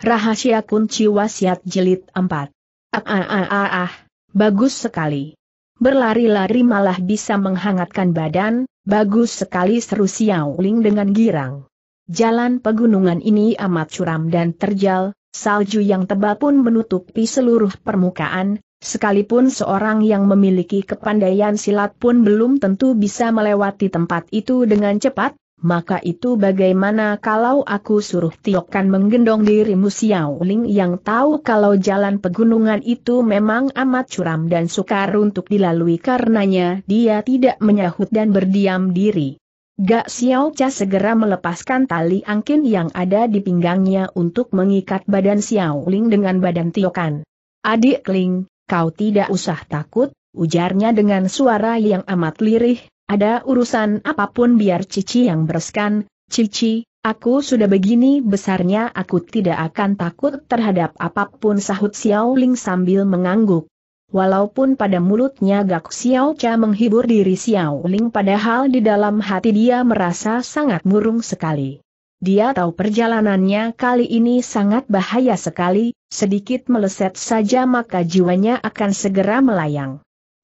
Rahasia kunci wasiat Jelit 4. Ah ah ah ah, ah. bagus sekali. Berlari-lari malah bisa menghangatkan badan, bagus sekali seru Xiao Ling dengan girang. Jalan pegunungan ini amat curam dan terjal, salju yang tebal pun menutupi seluruh permukaan, sekalipun seorang yang memiliki kepandaian silat pun belum tentu bisa melewati tempat itu dengan cepat, maka itu bagaimana kalau aku suruh Tiokan menggendong dirimu Xiao Ling yang tahu kalau jalan pegunungan itu memang amat curam dan sukar untuk dilalui karenanya dia tidak menyahut dan berdiam diri. Gak Xiao Cha segera melepaskan tali angkin yang ada di pinggangnya untuk mengikat badan Xiao Ling dengan badan Tiokan. Adik Ling, kau tidak usah takut, ujarnya dengan suara yang amat lirih, ada urusan apapun biar Cici yang bereskan, Cici, aku sudah begini besarnya aku tidak akan takut terhadap apapun sahut Xiao Ling sambil mengangguk. Walaupun pada mulutnya Gak Xiao Cha menghibur diri Xiao Ling padahal di dalam hati dia merasa sangat murung sekali. Dia tahu perjalanannya kali ini sangat bahaya sekali, sedikit meleset saja maka jiwanya akan segera melayang.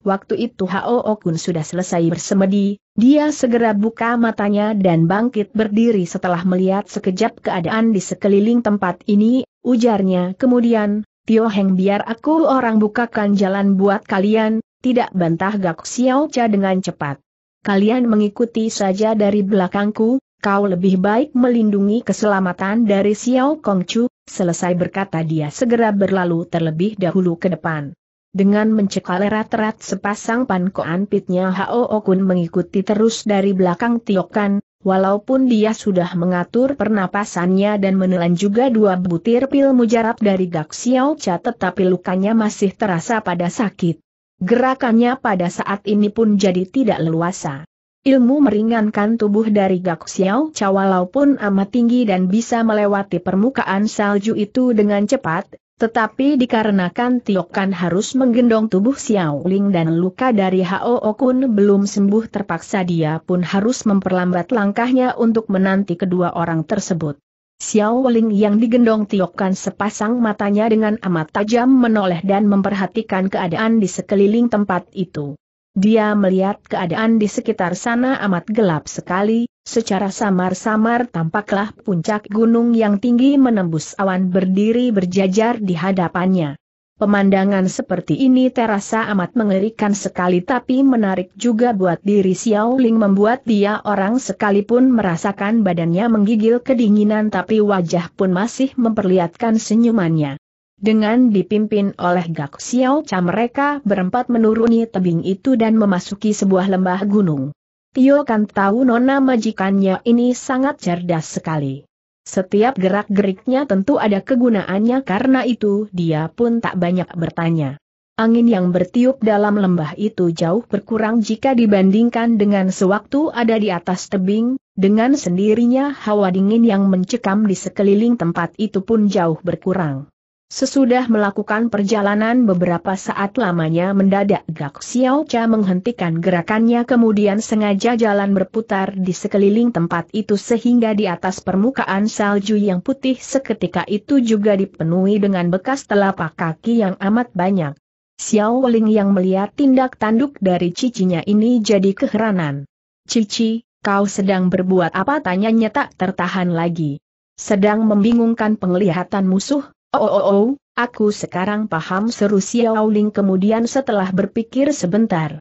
Waktu itu Hao Okun sudah selesai bersemedi, dia segera buka matanya dan bangkit berdiri setelah melihat sekejap keadaan di sekeliling tempat ini, ujarnya kemudian, Tio Heng biar aku orang bukakan jalan buat kalian, tidak bantah Gak Xiao Cha dengan cepat. Kalian mengikuti saja dari belakangku, kau lebih baik melindungi keselamatan dari Xiao Chu. selesai berkata dia segera berlalu terlebih dahulu ke depan. Dengan mencekal erat-erat sepasang pankoan pitnya Hao Okun mengikuti terus dari belakang Tiokan, walaupun dia sudah mengatur pernapasannya dan menelan juga dua butir pil mujarab dari Gak Xiao Cha tetapi lukanya masih terasa pada sakit. Gerakannya pada saat ini pun jadi tidak leluasa. Ilmu meringankan tubuh dari Gak Xiao Cha walaupun amat tinggi dan bisa melewati permukaan salju itu dengan cepat, tetapi dikarenakan Tiokan harus menggendong tubuh Xiao Ling dan luka dari Hao Kun belum sembuh terpaksa dia pun harus memperlambat langkahnya untuk menanti kedua orang tersebut. Xiao Ling yang digendong Tiokan sepasang matanya dengan amat tajam menoleh dan memperhatikan keadaan di sekeliling tempat itu. Dia melihat keadaan di sekitar sana amat gelap sekali, secara samar-samar tampaklah puncak gunung yang tinggi menembus awan berdiri berjajar di hadapannya. Pemandangan seperti ini terasa amat mengerikan sekali tapi menarik juga buat diri Xiao Ling membuat dia orang sekalipun merasakan badannya menggigil kedinginan tapi wajah pun masih memperlihatkan senyumannya. Dengan dipimpin oleh Gak Xiao Cha mereka berempat menuruni tebing itu dan memasuki sebuah lembah gunung. Tio kan tahu nona majikannya ini sangat cerdas sekali. Setiap gerak-geriknya tentu ada kegunaannya karena itu dia pun tak banyak bertanya. Angin yang bertiup dalam lembah itu jauh berkurang jika dibandingkan dengan sewaktu ada di atas tebing, dengan sendirinya hawa dingin yang mencekam di sekeliling tempat itu pun jauh berkurang. Sesudah melakukan perjalanan beberapa saat lamanya mendadak Gak Xiao Cha menghentikan gerakannya kemudian sengaja jalan berputar di sekeliling tempat itu sehingga di atas permukaan salju yang putih seketika itu juga dipenuhi dengan bekas telapak kaki yang amat banyak. Xiao Weling yang melihat tindak tanduk dari cicinya ini jadi keheranan. Cici, kau sedang berbuat apa tanyanya tak tertahan lagi. Sedang membingungkan penglihatan musuh, Oh, oh, oh, aku sekarang paham seru Xiaoling kemudian setelah berpikir sebentar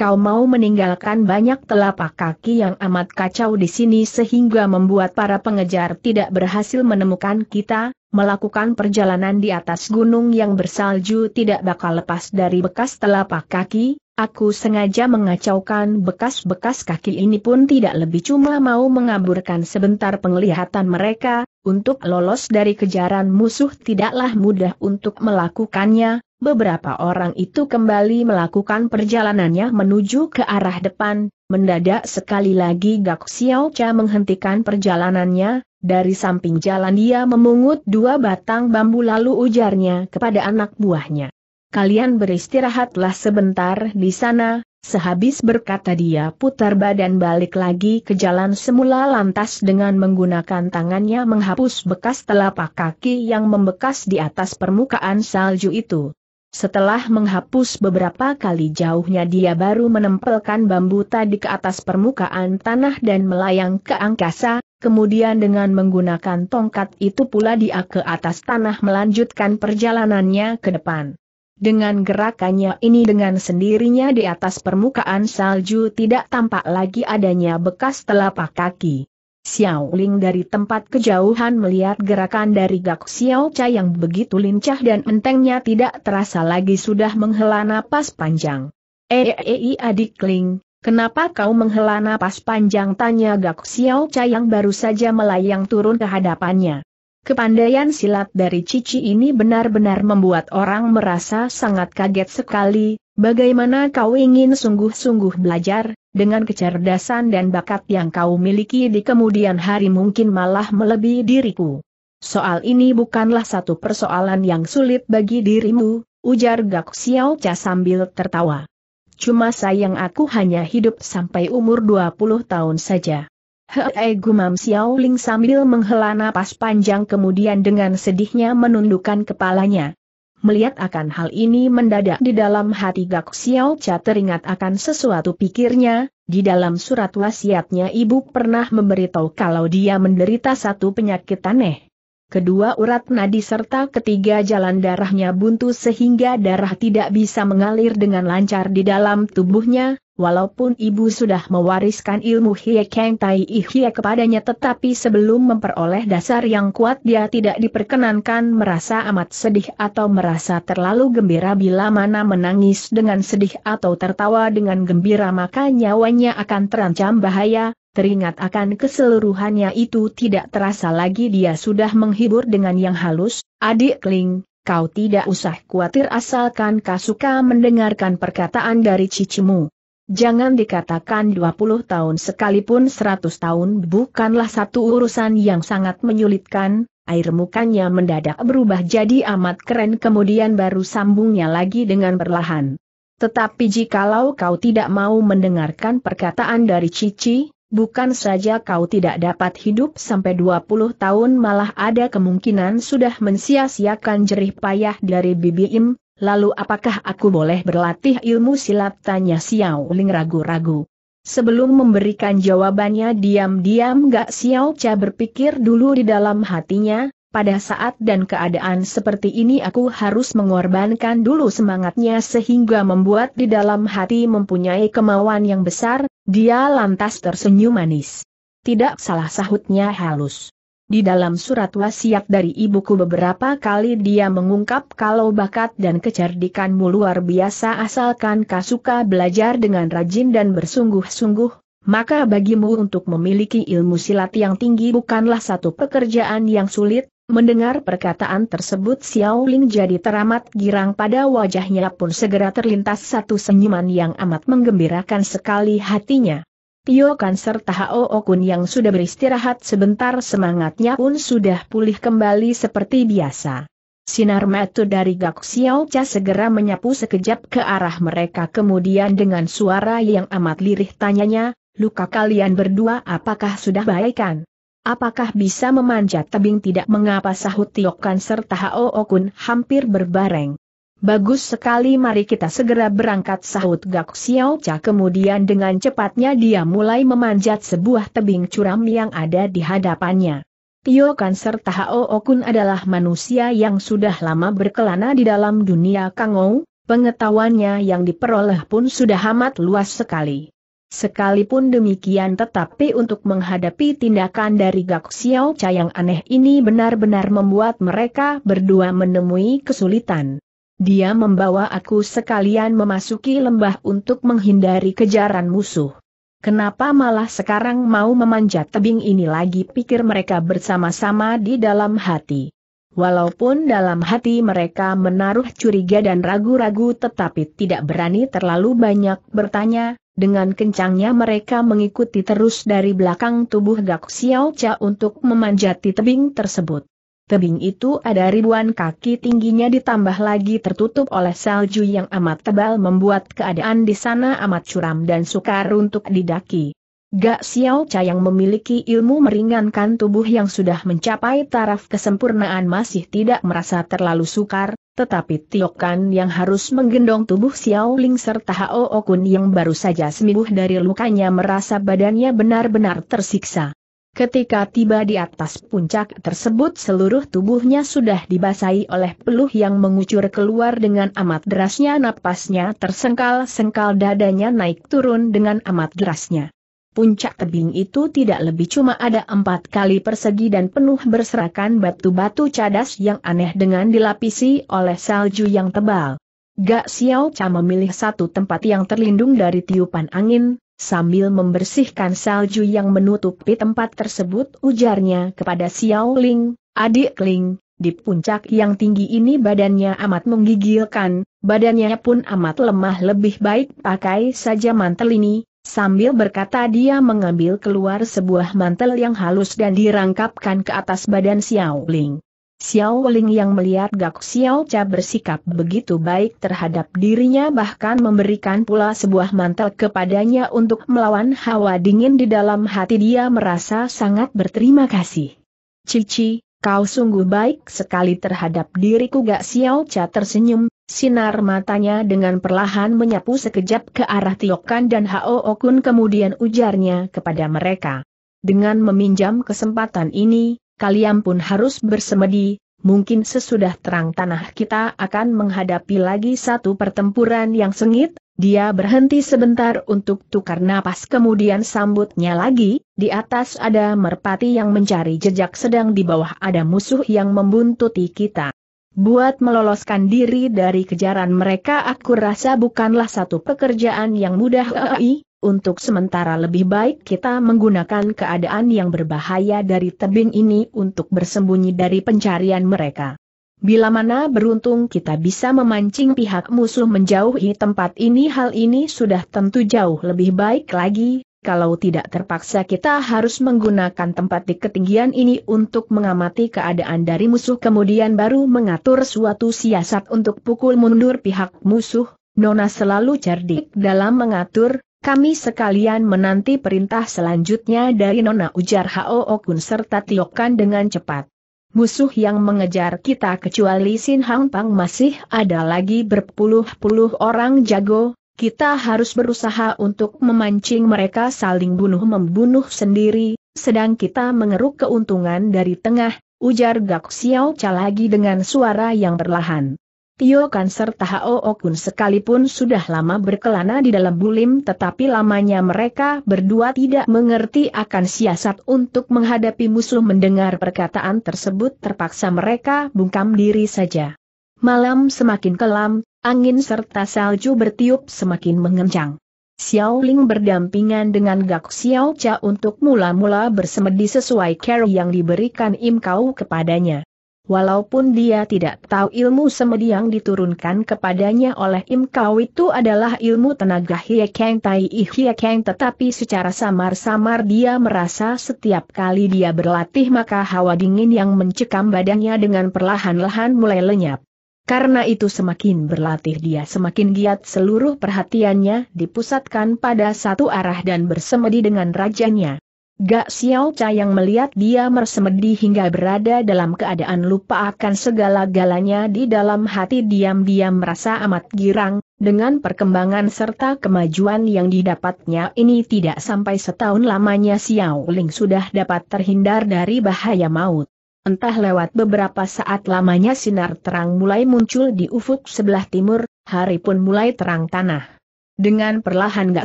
kau mau meninggalkan banyak telapak kaki yang amat kacau di sini sehingga membuat para pengejar tidak berhasil menemukan kita, melakukan perjalanan di atas gunung yang bersalju tidak bakal lepas dari bekas telapak kaki, aku sengaja mengacaukan bekas-bekas kaki ini pun tidak lebih cuma mau mengaburkan sebentar penglihatan mereka, untuk lolos dari kejaran musuh tidaklah mudah untuk melakukannya, beberapa orang itu kembali melakukan perjalanannya menuju ke arah depan, mendadak sekali lagi Gak Xiao Cha menghentikan perjalanannya, dari samping jalan dia memungut dua batang bambu lalu ujarnya kepada anak buahnya. Kalian beristirahatlah sebentar di sana, sehabis berkata dia putar badan balik lagi ke jalan semula lantas dengan menggunakan tangannya menghapus bekas telapak kaki yang membekas di atas permukaan salju itu. Setelah menghapus beberapa kali jauhnya dia baru menempelkan bambu tadi ke atas permukaan tanah dan melayang ke angkasa, kemudian dengan menggunakan tongkat itu pula dia ke atas tanah melanjutkan perjalanannya ke depan. Dengan gerakannya ini dengan sendirinya di atas permukaan salju tidak tampak lagi adanya bekas telapak kaki. Xiao Ling dari tempat kejauhan melihat gerakan dari Gak Xiao Cha yang begitu lincah dan entengnya tidak terasa lagi sudah menghela napas panjang. Ei eh eh, eh adik Ling, kenapa kau menghela napas panjang tanya Gak Xiao Cha yang baru saja melayang turun ke hadapannya. Kepandaian silat dari Cici ini benar-benar membuat orang merasa sangat kaget sekali, bagaimana kau ingin sungguh-sungguh belajar, dengan kecerdasan dan bakat yang kau miliki di kemudian hari mungkin malah melebihi diriku. Soal ini bukanlah satu persoalan yang sulit bagi dirimu, ujar Gak Xiao Cha sambil tertawa. Cuma sayang aku hanya hidup sampai umur 20 tahun saja. Hei gumam Xiao Ling sambil menghela napas panjang kemudian dengan sedihnya menundukkan kepalanya. Melihat akan hal ini mendadak di dalam hati Gak Xiao Cha teringat akan sesuatu pikirnya, di dalam surat wasiatnya ibu pernah memberitahu kalau dia menderita satu penyakit aneh. Kedua urat nadi serta ketiga jalan darahnya buntu sehingga darah tidak bisa mengalir dengan lancar di dalam tubuhnya, Walaupun ibu sudah mewariskan ilmu Hie Kang Tai Hie kepadanya tetapi sebelum memperoleh dasar yang kuat dia tidak diperkenankan merasa amat sedih atau merasa terlalu gembira bila mana menangis dengan sedih atau tertawa dengan gembira maka nyawanya akan terancam bahaya, teringat akan keseluruhannya itu tidak terasa lagi dia sudah menghibur dengan yang halus, adik Kling, kau tidak usah khawatir asalkan kau suka mendengarkan perkataan dari cicimu. Jangan dikatakan 20 tahun sekalipun 100 tahun bukanlah satu urusan yang sangat menyulitkan, air mukanya mendadak berubah jadi amat keren kemudian baru sambungnya lagi dengan perlahan. Tetapi jikalau kau tidak mau mendengarkan perkataan dari Cici, bukan saja kau tidak dapat hidup sampai 20 tahun malah ada kemungkinan sudah mensia-siakan jerih payah dari Bibi Im, Lalu apakah aku boleh berlatih ilmu silat tanya Xiao Ling ragu-ragu. Sebelum memberikan jawabannya diam-diam gak Xiao Cha berpikir dulu di dalam hatinya, pada saat dan keadaan seperti ini aku harus mengorbankan dulu semangatnya sehingga membuat di dalam hati mempunyai kemauan yang besar, dia lantas tersenyum manis. Tidak salah sahutnya halus. Di dalam surat wasiat dari ibuku beberapa kali dia mengungkap kalau bakat dan kecerdikanmu luar biasa asalkan kau suka belajar dengan rajin dan bersungguh-sungguh, maka bagimu untuk memiliki ilmu silat yang tinggi bukanlah satu pekerjaan yang sulit. Mendengar perkataan tersebut Xiao Ling jadi teramat girang pada wajahnya pun segera terlintas satu senyuman yang amat menggembirakan sekali hatinya. Tio Kan serta Hao Okun yang sudah beristirahat sebentar semangatnya pun sudah pulih kembali seperti biasa. Sinar metu dari Gak Xiao Cha segera menyapu sekejap ke arah mereka kemudian dengan suara yang amat lirih tanyanya, luka kalian berdua apakah sudah baikan? Apakah bisa memanjat tebing tidak mengapa sahut Tio Kan serta Hao Okun hampir berbareng. Bagus sekali mari kita segera berangkat sahut Gak Xiao Cha kemudian dengan cepatnya dia mulai memanjat sebuah tebing curam yang ada di hadapannya. Tio Kan serta Hao Okun adalah manusia yang sudah lama berkelana di dalam dunia Kangou, pengetahuannya yang diperoleh pun sudah amat luas sekali. Sekalipun demikian tetapi untuk menghadapi tindakan dari Gak Xiao Cha yang aneh ini benar-benar membuat mereka berdua menemui kesulitan dia membawa aku sekalian memasuki lembah untuk menghindari kejaran musuh. Kenapa malah sekarang mau memanjat tebing ini lagi pikir mereka bersama-sama di dalam hati. Walaupun dalam hati mereka menaruh curiga dan ragu-ragu tetapi tidak berani terlalu banyak bertanya, dengan kencangnya mereka mengikuti terus dari belakang tubuh Gak Xiao Cha untuk memanjati tebing tersebut. Tebing itu ada ribuan kaki tingginya ditambah lagi tertutup oleh salju yang amat tebal membuat keadaan di sana amat curam dan sukar untuk didaki. Gak Xiao Cha yang memiliki ilmu meringankan tubuh yang sudah mencapai taraf kesempurnaan masih tidak merasa terlalu sukar, tetapi Tiokan yang harus menggendong tubuh Xiao Ling serta Hao Okun yang baru saja sembuh dari lukanya merasa badannya benar-benar tersiksa. Ketika tiba di atas puncak tersebut seluruh tubuhnya sudah dibasahi oleh peluh yang mengucur keluar dengan amat derasnya napasnya tersengkal-sengkal dadanya naik turun dengan amat derasnya. Puncak tebing itu tidak lebih cuma ada empat kali persegi dan penuh berserakan batu-batu cadas yang aneh dengan dilapisi oleh salju yang tebal. Gak Xiao Cha memilih satu tempat yang terlindung dari tiupan angin, Sambil membersihkan salju yang menutupi tempat tersebut ujarnya kepada Xiao Ling, adik Ling, di puncak yang tinggi ini badannya amat menggigilkan, badannya pun amat lemah lebih baik pakai saja mantel ini, sambil berkata dia mengambil keluar sebuah mantel yang halus dan dirangkapkan ke atas badan Xiao Ling. Xiao Ling yang melihat Gak Xiao Cha bersikap begitu baik terhadap dirinya bahkan memberikan pula sebuah mantel kepadanya untuk melawan hawa dingin di dalam hati dia merasa sangat berterima kasih. Cici, kau sungguh baik sekali terhadap diriku Gak Xiao Cha tersenyum, sinar matanya dengan perlahan menyapu sekejap ke arah Tiokan dan Hao Okun kemudian ujarnya kepada mereka. Dengan meminjam kesempatan ini, kalian pun harus bersemedi, mungkin sesudah terang tanah kita akan menghadapi lagi satu pertempuran yang sengit, dia berhenti sebentar untuk tukar napas kemudian sambutnya lagi, di atas ada merpati yang mencari jejak sedang di bawah ada musuh yang membuntuti kita. Buat meloloskan diri dari kejaran mereka aku rasa bukanlah satu pekerjaan yang mudah untuk sementara lebih baik kita menggunakan keadaan yang berbahaya dari tebing ini untuk bersembunyi dari pencarian mereka. Bila mana beruntung kita bisa memancing pihak musuh menjauhi tempat ini hal ini sudah tentu jauh lebih baik lagi, kalau tidak terpaksa kita harus menggunakan tempat di ketinggian ini untuk mengamati keadaan dari musuh kemudian baru mengatur suatu siasat untuk pukul mundur pihak musuh, Nona selalu cerdik dalam mengatur, kami sekalian menanti perintah selanjutnya dari Nona Ujar Hao Okun serta Tiokan dengan cepat. Musuh yang mengejar kita kecuali Sin Hang Pang masih ada lagi berpuluh-puluh orang jago, kita harus berusaha untuk memancing mereka saling bunuh-membunuh sendiri, sedang kita mengeruk keuntungan dari tengah, ujar Gak Xiao Cha lagi dengan suara yang perlahan. Tio Kan serta Hao Okun sekalipun sudah lama berkelana di dalam bulim tetapi lamanya mereka berdua tidak mengerti akan siasat untuk menghadapi musuh mendengar perkataan tersebut terpaksa mereka bungkam diri saja. Malam semakin kelam, angin serta salju bertiup semakin mengencang. Xiao Ling berdampingan dengan Gak Xiao Cha untuk mula-mula bersemedi sesuai care yang diberikan Im Kau kepadanya. Walaupun dia tidak tahu ilmu semedi yang diturunkan kepadanya oleh Im Kau itu adalah ilmu tenaga Hiekeng Tai Hiekeng tetapi secara samar-samar dia merasa setiap kali dia berlatih maka hawa dingin yang mencekam badannya dengan perlahan-lahan mulai lenyap. Karena itu semakin berlatih dia semakin giat seluruh perhatiannya dipusatkan pada satu arah dan bersemedi dengan rajanya. Gak Xiao yang melihat dia mersemedi hingga berada dalam keadaan lupa akan segala-galanya di dalam hati diam-diam merasa amat girang, dengan perkembangan serta kemajuan yang didapatnya ini tidak sampai setahun lamanya Xiao Ling sudah dapat terhindar dari bahaya maut. Entah lewat beberapa saat lamanya sinar terang mulai muncul di ufuk sebelah timur, hari pun mulai terang tanah. Dengan perlahan Gak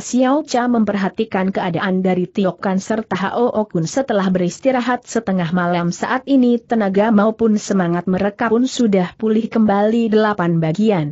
Xiao Cha memperhatikan keadaan dari Kan serta Hao Okun setelah beristirahat setengah malam saat ini tenaga maupun semangat mereka pun sudah pulih kembali delapan bagian.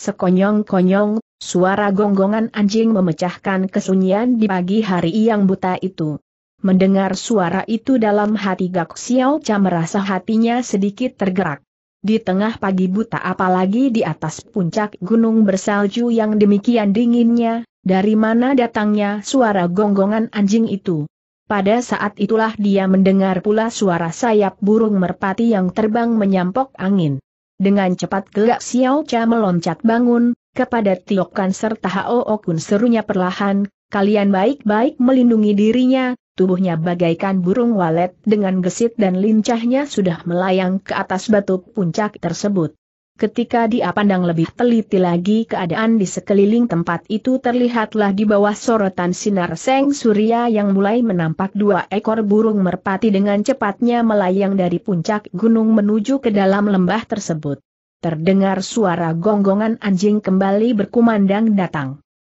Sekonyong-konyong, suara gonggongan anjing memecahkan kesunyian di pagi hari yang buta itu. Mendengar suara itu dalam hati Gak Xiao Cha merasa hatinya sedikit tergerak. Di tengah pagi buta apalagi di atas puncak gunung bersalju yang demikian dinginnya, dari mana datangnya suara gonggongan anjing itu. Pada saat itulah dia mendengar pula suara sayap burung merpati yang terbang menyampok angin. Dengan cepat gelak Xiao Cha meloncat bangun, kepada Tiokan serta Hao Okun serunya perlahan, kalian baik-baik melindungi dirinya, tubuhnya bagaikan burung walet dengan gesit dan lincahnya sudah melayang ke atas batu puncak tersebut. Ketika dia pandang lebih teliti lagi keadaan di sekeliling tempat itu terlihatlah di bawah sorotan sinar seng surya yang mulai menampak dua ekor burung merpati dengan cepatnya melayang dari puncak gunung menuju ke dalam lembah tersebut. Terdengar suara gonggongan anjing kembali berkumandang datang.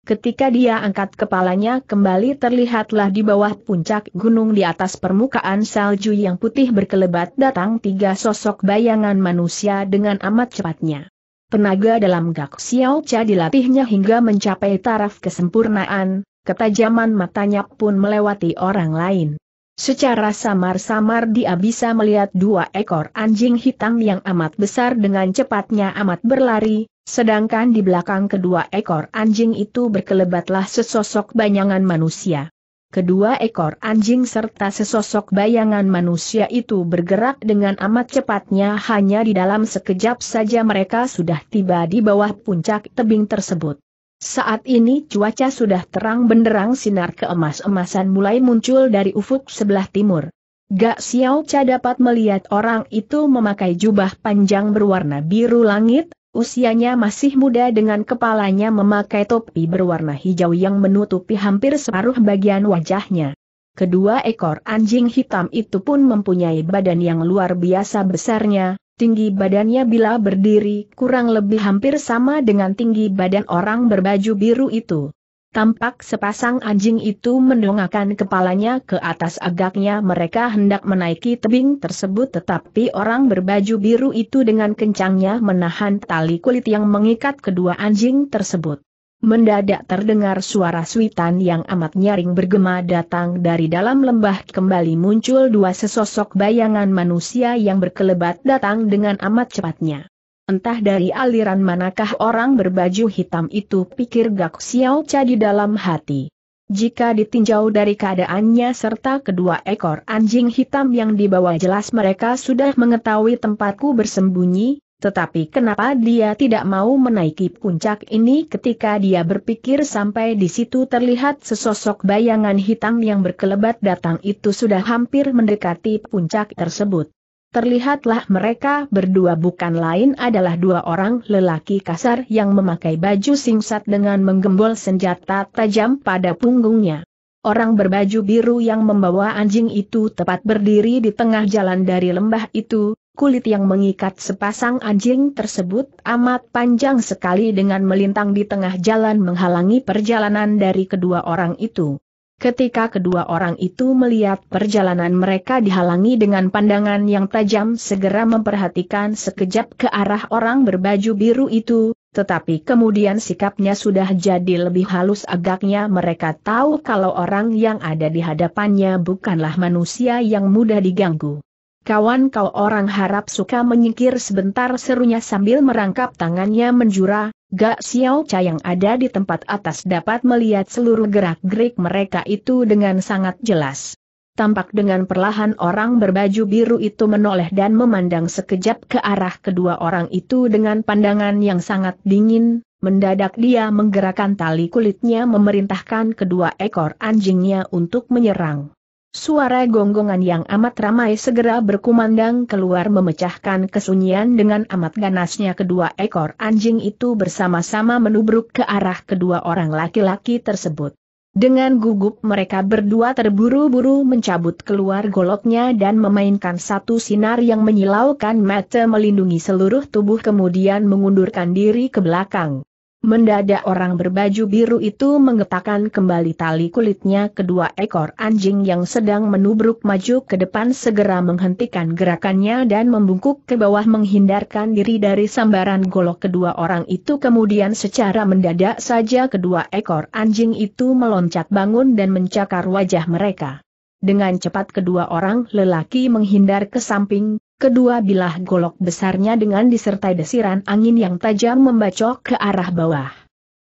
Ketika dia angkat kepalanya kembali terlihatlah di bawah puncak gunung di atas permukaan salju yang putih berkelebat datang tiga sosok bayangan manusia dengan amat cepatnya. Penaga dalam Gak Xiao Cha dilatihnya hingga mencapai taraf kesempurnaan, ketajaman matanya pun melewati orang lain. Secara samar-samar dia bisa melihat dua ekor anjing hitam yang amat besar dengan cepatnya amat berlari, sedangkan di belakang kedua ekor anjing itu berkelebatlah sesosok bayangan manusia. Kedua ekor anjing serta sesosok bayangan manusia itu bergerak dengan amat cepatnya hanya di dalam sekejap saja mereka sudah tiba di bawah puncak tebing tersebut. Saat ini cuaca sudah terang benderang sinar keemas-emasan mulai muncul dari ufuk sebelah timur. Gak Xiao Cha dapat melihat orang itu memakai jubah panjang berwarna biru langit, usianya masih muda dengan kepalanya memakai topi berwarna hijau yang menutupi hampir separuh bagian wajahnya. Kedua ekor anjing hitam itu pun mempunyai badan yang luar biasa besarnya, Tinggi badannya bila berdiri kurang lebih hampir sama dengan tinggi badan orang berbaju biru itu. Tampak sepasang anjing itu mendongakkan kepalanya ke atas agaknya mereka hendak menaiki tebing tersebut tetapi orang berbaju biru itu dengan kencangnya menahan tali kulit yang mengikat kedua anjing tersebut. Mendadak terdengar suara suitan yang amat nyaring bergema datang dari dalam lembah kembali muncul dua sesosok bayangan manusia yang berkelebat datang dengan amat cepatnya. Entah dari aliran manakah orang berbaju hitam itu pikir Gak Xiao Cha di dalam hati. Jika ditinjau dari keadaannya serta kedua ekor anjing hitam yang dibawa jelas mereka sudah mengetahui tempatku bersembunyi, tetapi kenapa dia tidak mau menaiki puncak ini ketika dia berpikir sampai di situ terlihat sesosok bayangan hitam yang berkelebat datang itu sudah hampir mendekati puncak tersebut. Terlihatlah mereka berdua bukan lain adalah dua orang lelaki kasar yang memakai baju singsat dengan menggembol senjata tajam pada punggungnya. Orang berbaju biru yang membawa anjing itu tepat berdiri di tengah jalan dari lembah itu, Kulit yang mengikat sepasang anjing tersebut amat panjang sekali dengan melintang di tengah jalan menghalangi perjalanan dari kedua orang itu. Ketika kedua orang itu melihat perjalanan mereka dihalangi dengan pandangan yang tajam segera memperhatikan sekejap ke arah orang berbaju biru itu, tetapi kemudian sikapnya sudah jadi lebih halus agaknya mereka tahu kalau orang yang ada di hadapannya bukanlah manusia yang mudah diganggu. Kawan kau orang harap suka menyingkir sebentar serunya sambil merangkap tangannya menjura, Gak Xiao Cha yang ada di tempat atas dapat melihat seluruh gerak-gerik mereka itu dengan sangat jelas. Tampak dengan perlahan orang berbaju biru itu menoleh dan memandang sekejap ke arah kedua orang itu dengan pandangan yang sangat dingin, mendadak dia menggerakkan tali kulitnya memerintahkan kedua ekor anjingnya untuk menyerang. Suara gonggongan yang amat ramai segera berkumandang keluar memecahkan kesunyian dengan amat ganasnya kedua ekor anjing itu bersama-sama menubruk ke arah kedua orang laki-laki tersebut. Dengan gugup mereka berdua terburu-buru mencabut keluar goloknya dan memainkan satu sinar yang menyilaukan mata melindungi seluruh tubuh kemudian mengundurkan diri ke belakang. Mendadak orang berbaju biru itu mengetakkan kembali tali kulitnya kedua ekor anjing yang sedang menubruk maju ke depan segera menghentikan gerakannya dan membungkuk ke bawah menghindarkan diri dari sambaran golok kedua orang itu kemudian secara mendadak saja kedua ekor anjing itu meloncat bangun dan mencakar wajah mereka. Dengan cepat kedua orang lelaki menghindar ke samping, kedua bilah golok besarnya dengan disertai desiran angin yang tajam membacok ke arah bawah.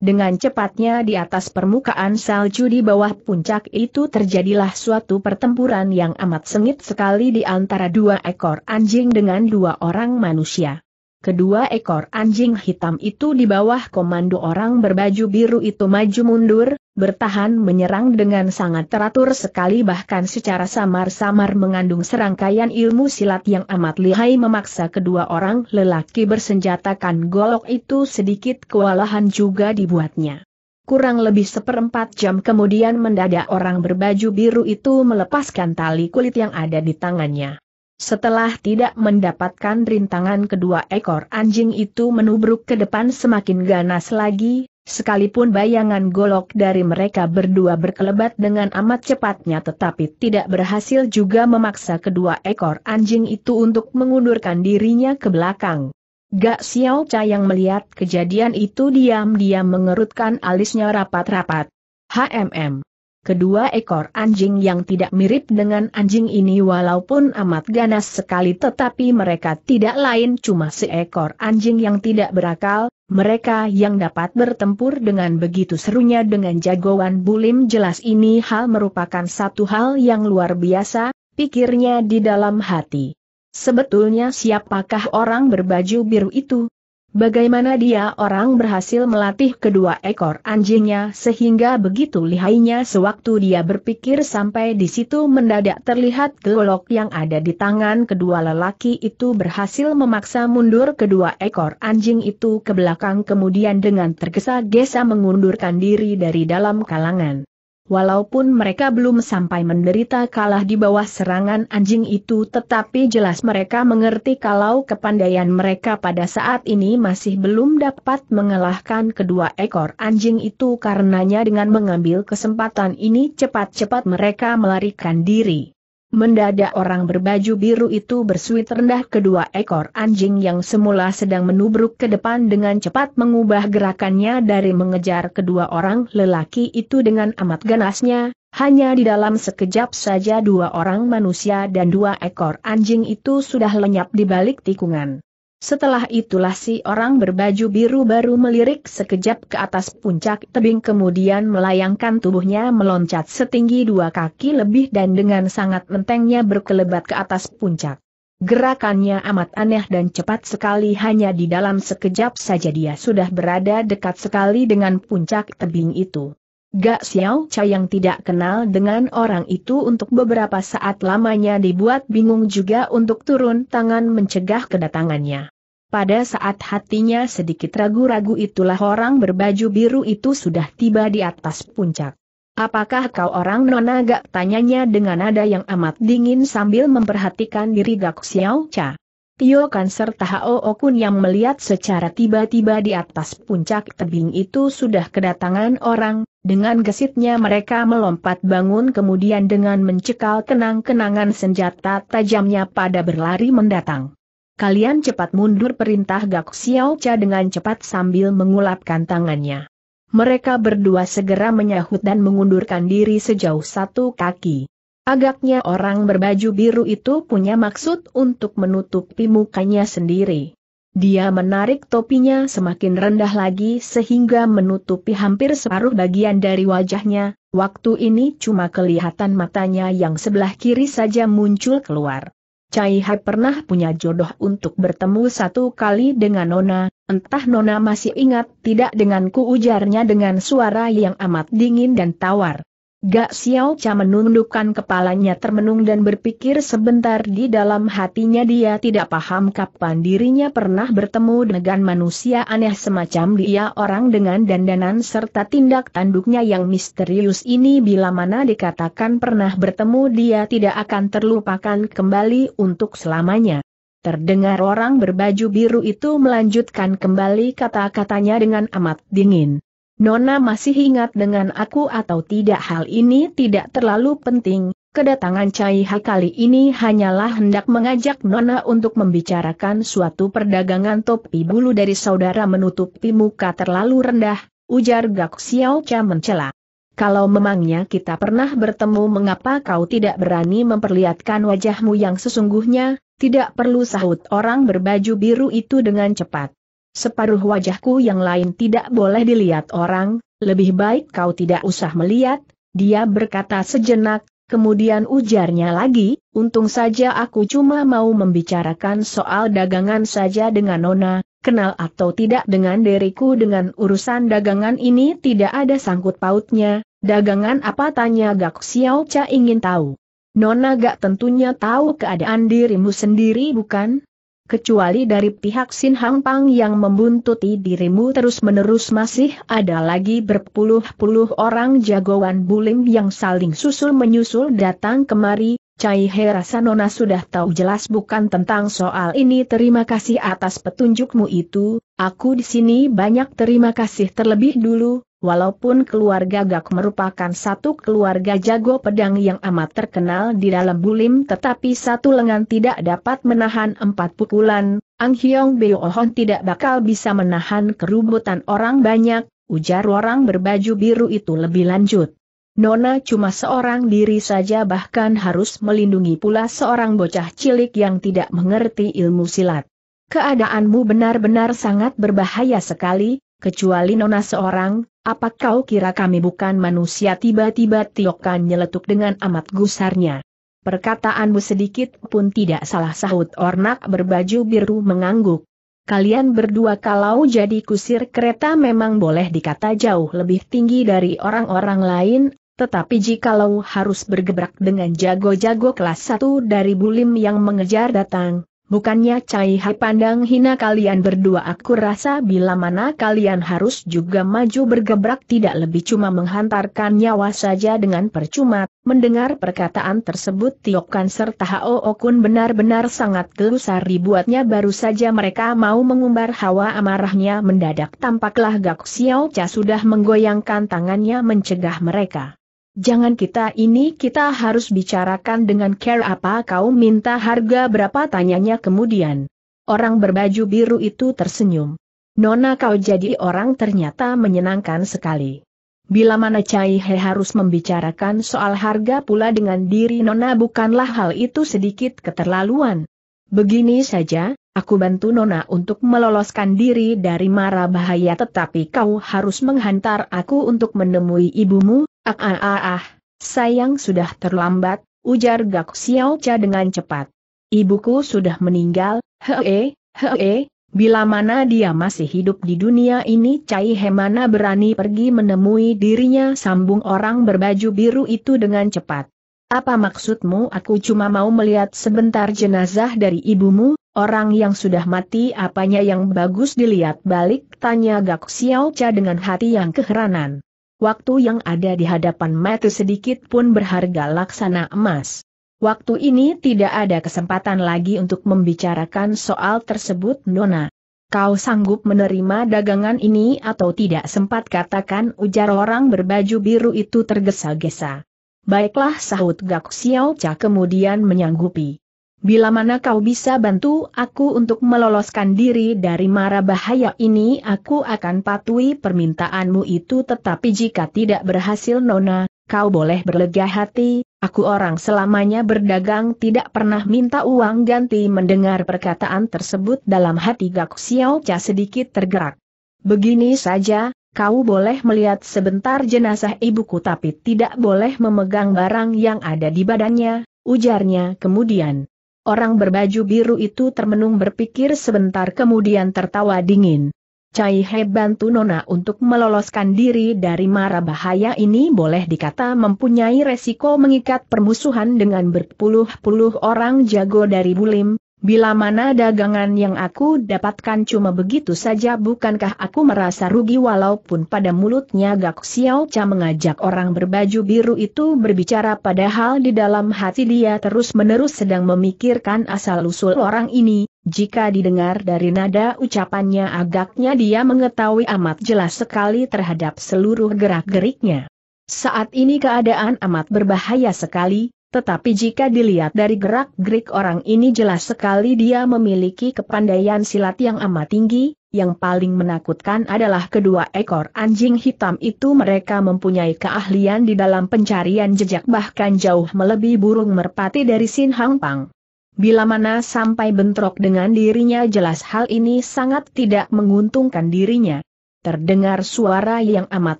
Dengan cepatnya di atas permukaan salju di bawah puncak itu terjadilah suatu pertempuran yang amat sengit sekali di antara dua ekor anjing dengan dua orang manusia. Kedua ekor anjing hitam itu di bawah komando orang berbaju biru itu maju mundur, bertahan menyerang dengan sangat teratur sekali bahkan secara samar-samar mengandung serangkaian ilmu silat yang amat lihai memaksa kedua orang lelaki bersenjatakan golok itu sedikit kewalahan juga dibuatnya. Kurang lebih seperempat jam kemudian mendadak orang berbaju biru itu melepaskan tali kulit yang ada di tangannya. Setelah tidak mendapatkan rintangan kedua ekor anjing itu menubruk ke depan semakin ganas lagi, sekalipun bayangan golok dari mereka berdua berkelebat dengan amat cepatnya tetapi tidak berhasil juga memaksa kedua ekor anjing itu untuk mengundurkan dirinya ke belakang. Gak Xiao Cha yang melihat kejadian itu diam-diam mengerutkan alisnya rapat-rapat. HMM. Kedua ekor anjing yang tidak mirip dengan anjing ini walaupun amat ganas sekali tetapi mereka tidak lain cuma seekor anjing yang tidak berakal, mereka yang dapat bertempur dengan begitu serunya dengan jagoan bulim jelas ini hal merupakan satu hal yang luar biasa, pikirnya di dalam hati. Sebetulnya siapakah orang berbaju biru itu? Bagaimana dia orang berhasil melatih kedua ekor anjingnya sehingga begitu lihainya sewaktu dia berpikir sampai di situ mendadak terlihat golok yang ada di tangan kedua lelaki itu berhasil memaksa mundur kedua ekor anjing itu ke belakang kemudian dengan tergesa-gesa mengundurkan diri dari dalam kalangan. Walaupun mereka belum sampai menderita kalah di bawah serangan anjing itu tetapi jelas mereka mengerti kalau kepandaian mereka pada saat ini masih belum dapat mengalahkan kedua ekor anjing itu karenanya dengan mengambil kesempatan ini cepat-cepat mereka melarikan diri. Mendadak orang berbaju biru itu bersuit rendah kedua ekor anjing yang semula sedang menubruk ke depan dengan cepat mengubah gerakannya dari mengejar kedua orang lelaki itu dengan amat ganasnya, hanya di dalam sekejap saja dua orang manusia dan dua ekor anjing itu sudah lenyap di balik tikungan. Setelah itulah si orang berbaju biru baru melirik sekejap ke atas puncak tebing kemudian melayangkan tubuhnya meloncat setinggi dua kaki lebih dan dengan sangat mentengnya berkelebat ke atas puncak. Gerakannya amat aneh dan cepat sekali hanya di dalam sekejap saja dia sudah berada dekat sekali dengan puncak tebing itu. Gak Xiao Cha yang tidak kenal dengan orang itu untuk beberapa saat lamanya dibuat bingung juga untuk turun tangan mencegah kedatangannya. Pada saat hatinya sedikit ragu-ragu itulah orang berbaju biru itu sudah tiba di atas puncak. Apakah kau orang nona gak tanyanya dengan nada yang amat dingin sambil memperhatikan diri Gak Xiao Cha. Tio Kan serta Hao Okun yang melihat secara tiba-tiba di atas puncak tebing itu sudah kedatangan orang, dengan gesitnya mereka melompat bangun kemudian dengan mencekal kenang-kenangan senjata tajamnya pada berlari mendatang. Kalian cepat mundur perintah Gak Xiao Cha dengan cepat sambil mengulapkan tangannya. Mereka berdua segera menyahut dan mengundurkan diri sejauh satu kaki. Agaknya orang berbaju biru itu punya maksud untuk menutupi mukanya sendiri. Dia menarik topinya semakin rendah lagi sehingga menutupi hampir separuh bagian dari wajahnya, waktu ini cuma kelihatan matanya yang sebelah kiri saja muncul keluar. Cai Hai pernah punya jodoh untuk bertemu satu kali dengan Nona, entah Nona masih ingat tidak denganku ujarnya dengan suara yang amat dingin dan tawar. Gak Xiao Cha menundukkan kepalanya termenung dan berpikir sebentar di dalam hatinya dia tidak paham kapan dirinya pernah bertemu dengan manusia aneh semacam dia orang dengan dandanan serta tindak tanduknya yang misterius ini bila mana dikatakan pernah bertemu dia tidak akan terlupakan kembali untuk selamanya. Terdengar orang berbaju biru itu melanjutkan kembali kata-katanya dengan amat dingin. Nona masih ingat dengan aku atau tidak hal ini tidak terlalu penting, kedatangan Ha kali ini hanyalah hendak mengajak Nona untuk membicarakan suatu perdagangan topi bulu dari saudara menutupi muka terlalu rendah, ujar Gak Xiao Cha mencela. Kalau memangnya kita pernah bertemu mengapa kau tidak berani memperlihatkan wajahmu yang sesungguhnya, tidak perlu sahut orang berbaju biru itu dengan cepat. Separuh wajahku yang lain tidak boleh dilihat orang, lebih baik kau tidak usah melihat, dia berkata sejenak, kemudian ujarnya lagi, untung saja aku cuma mau membicarakan soal dagangan saja dengan Nona, kenal atau tidak dengan diriku dengan urusan dagangan ini tidak ada sangkut pautnya, dagangan apa tanya Gak Xiao Cha ingin tahu. Nona Gak tentunya tahu keadaan dirimu sendiri bukan? kecuali dari pihak Sin Hang Pang yang membuntuti dirimu terus-menerus masih ada lagi berpuluh-puluh orang jagoan bulim yang saling susul-menyusul datang kemari, Cai He Nona sudah tahu jelas bukan tentang soal ini terima kasih atas petunjukmu itu, aku di sini banyak terima kasih terlebih dulu, walaupun keluarga Gak merupakan satu keluarga jago pedang yang amat terkenal di dalam bulim tetapi satu lengan tidak dapat menahan empat pukulan, Ang Hyong Ohon tidak bakal bisa menahan kerubutan orang banyak, ujar orang berbaju biru itu lebih lanjut. Nona cuma seorang diri saja bahkan harus melindungi pula seorang bocah cilik yang tidak mengerti ilmu silat. Keadaanmu benar-benar sangat berbahaya sekali, kecuali Nona seorang, apa kau kira kami bukan manusia tiba-tiba Tiokan nyeletuk dengan amat gusarnya. Perkataanmu sedikit pun tidak salah sahut Ornak berbaju biru mengangguk. Kalian berdua kalau jadi kusir kereta memang boleh dikata jauh lebih tinggi dari orang-orang lain, tetapi jikalau harus bergebrak dengan jago-jago kelas satu dari Bulim yang mengejar datang, bukannya Cai Hai pandang hina kalian berdua aku rasa bila mana kalian harus juga maju bergebrak tidak lebih cuma menghantarkan nyawa saja dengan percuma. Mendengar perkataan tersebut Tiokan serta Hao Okun benar-benar sangat gelusar dibuatnya baru saja mereka mau mengumbar hawa amarahnya mendadak tampaklah Gak Xiao Cha sudah menggoyangkan tangannya mencegah mereka. Jangan kita ini kita harus bicarakan dengan care apa kau minta harga berapa tanyanya kemudian. Orang berbaju biru itu tersenyum. Nona kau jadi orang ternyata menyenangkan sekali. Bila mana Cai He harus membicarakan soal harga pula dengan diri Nona bukanlah hal itu sedikit keterlaluan. Begini saja, Aku bantu Nona untuk meloloskan diri dari mara bahaya tetapi kau harus menghantar aku untuk menemui ibumu, ah ah ah, ah. sayang sudah terlambat, ujar Gak Xiao Cha dengan cepat. Ibuku sudah meninggal, hee, hee, bila mana dia masih hidup di dunia ini Cai mana berani pergi menemui dirinya sambung orang berbaju biru itu dengan cepat. Apa maksudmu aku cuma mau melihat sebentar jenazah dari ibumu, Orang yang sudah mati apanya yang bagus dilihat balik tanya Gak Xiao Cha dengan hati yang keheranan. Waktu yang ada di hadapan mata sedikit pun berharga laksana emas. Waktu ini tidak ada kesempatan lagi untuk membicarakan soal tersebut Nona. Kau sanggup menerima dagangan ini atau tidak sempat katakan ujar orang berbaju biru itu tergesa-gesa. Baiklah sahut Gak Xiao Cha kemudian menyanggupi. Bila mana kau bisa bantu aku untuk meloloskan diri dari mara bahaya ini aku akan patuhi permintaanmu itu tetapi jika tidak berhasil Nona, kau boleh berlega hati, aku orang selamanya berdagang tidak pernah minta uang ganti mendengar perkataan tersebut dalam hati Gak Xiao Cha sedikit tergerak. Begini saja, kau boleh melihat sebentar jenazah ibuku tapi tidak boleh memegang barang yang ada di badannya, ujarnya kemudian. Orang berbaju biru itu termenung berpikir sebentar kemudian tertawa dingin. Cai He bantu Nona untuk meloloskan diri dari mara bahaya ini boleh dikata mempunyai resiko mengikat permusuhan dengan berpuluh-puluh orang jago dari Bulim, Bila mana dagangan yang aku dapatkan cuma begitu saja bukankah aku merasa rugi walaupun pada mulutnya Gak Xiao Cha mengajak orang berbaju biru itu berbicara padahal di dalam hati dia terus-menerus sedang memikirkan asal-usul orang ini, jika didengar dari nada ucapannya agaknya dia mengetahui amat jelas sekali terhadap seluruh gerak-geriknya. Saat ini keadaan amat berbahaya sekali, tetapi jika dilihat dari gerak-gerik orang ini jelas sekali dia memiliki kepandaian silat yang amat tinggi, yang paling menakutkan adalah kedua ekor anjing hitam itu mereka mempunyai keahlian di dalam pencarian jejak bahkan jauh melebihi burung merpati dari Sin Hang Pang. Bila mana sampai bentrok dengan dirinya jelas hal ini sangat tidak menguntungkan dirinya. Terdengar suara yang amat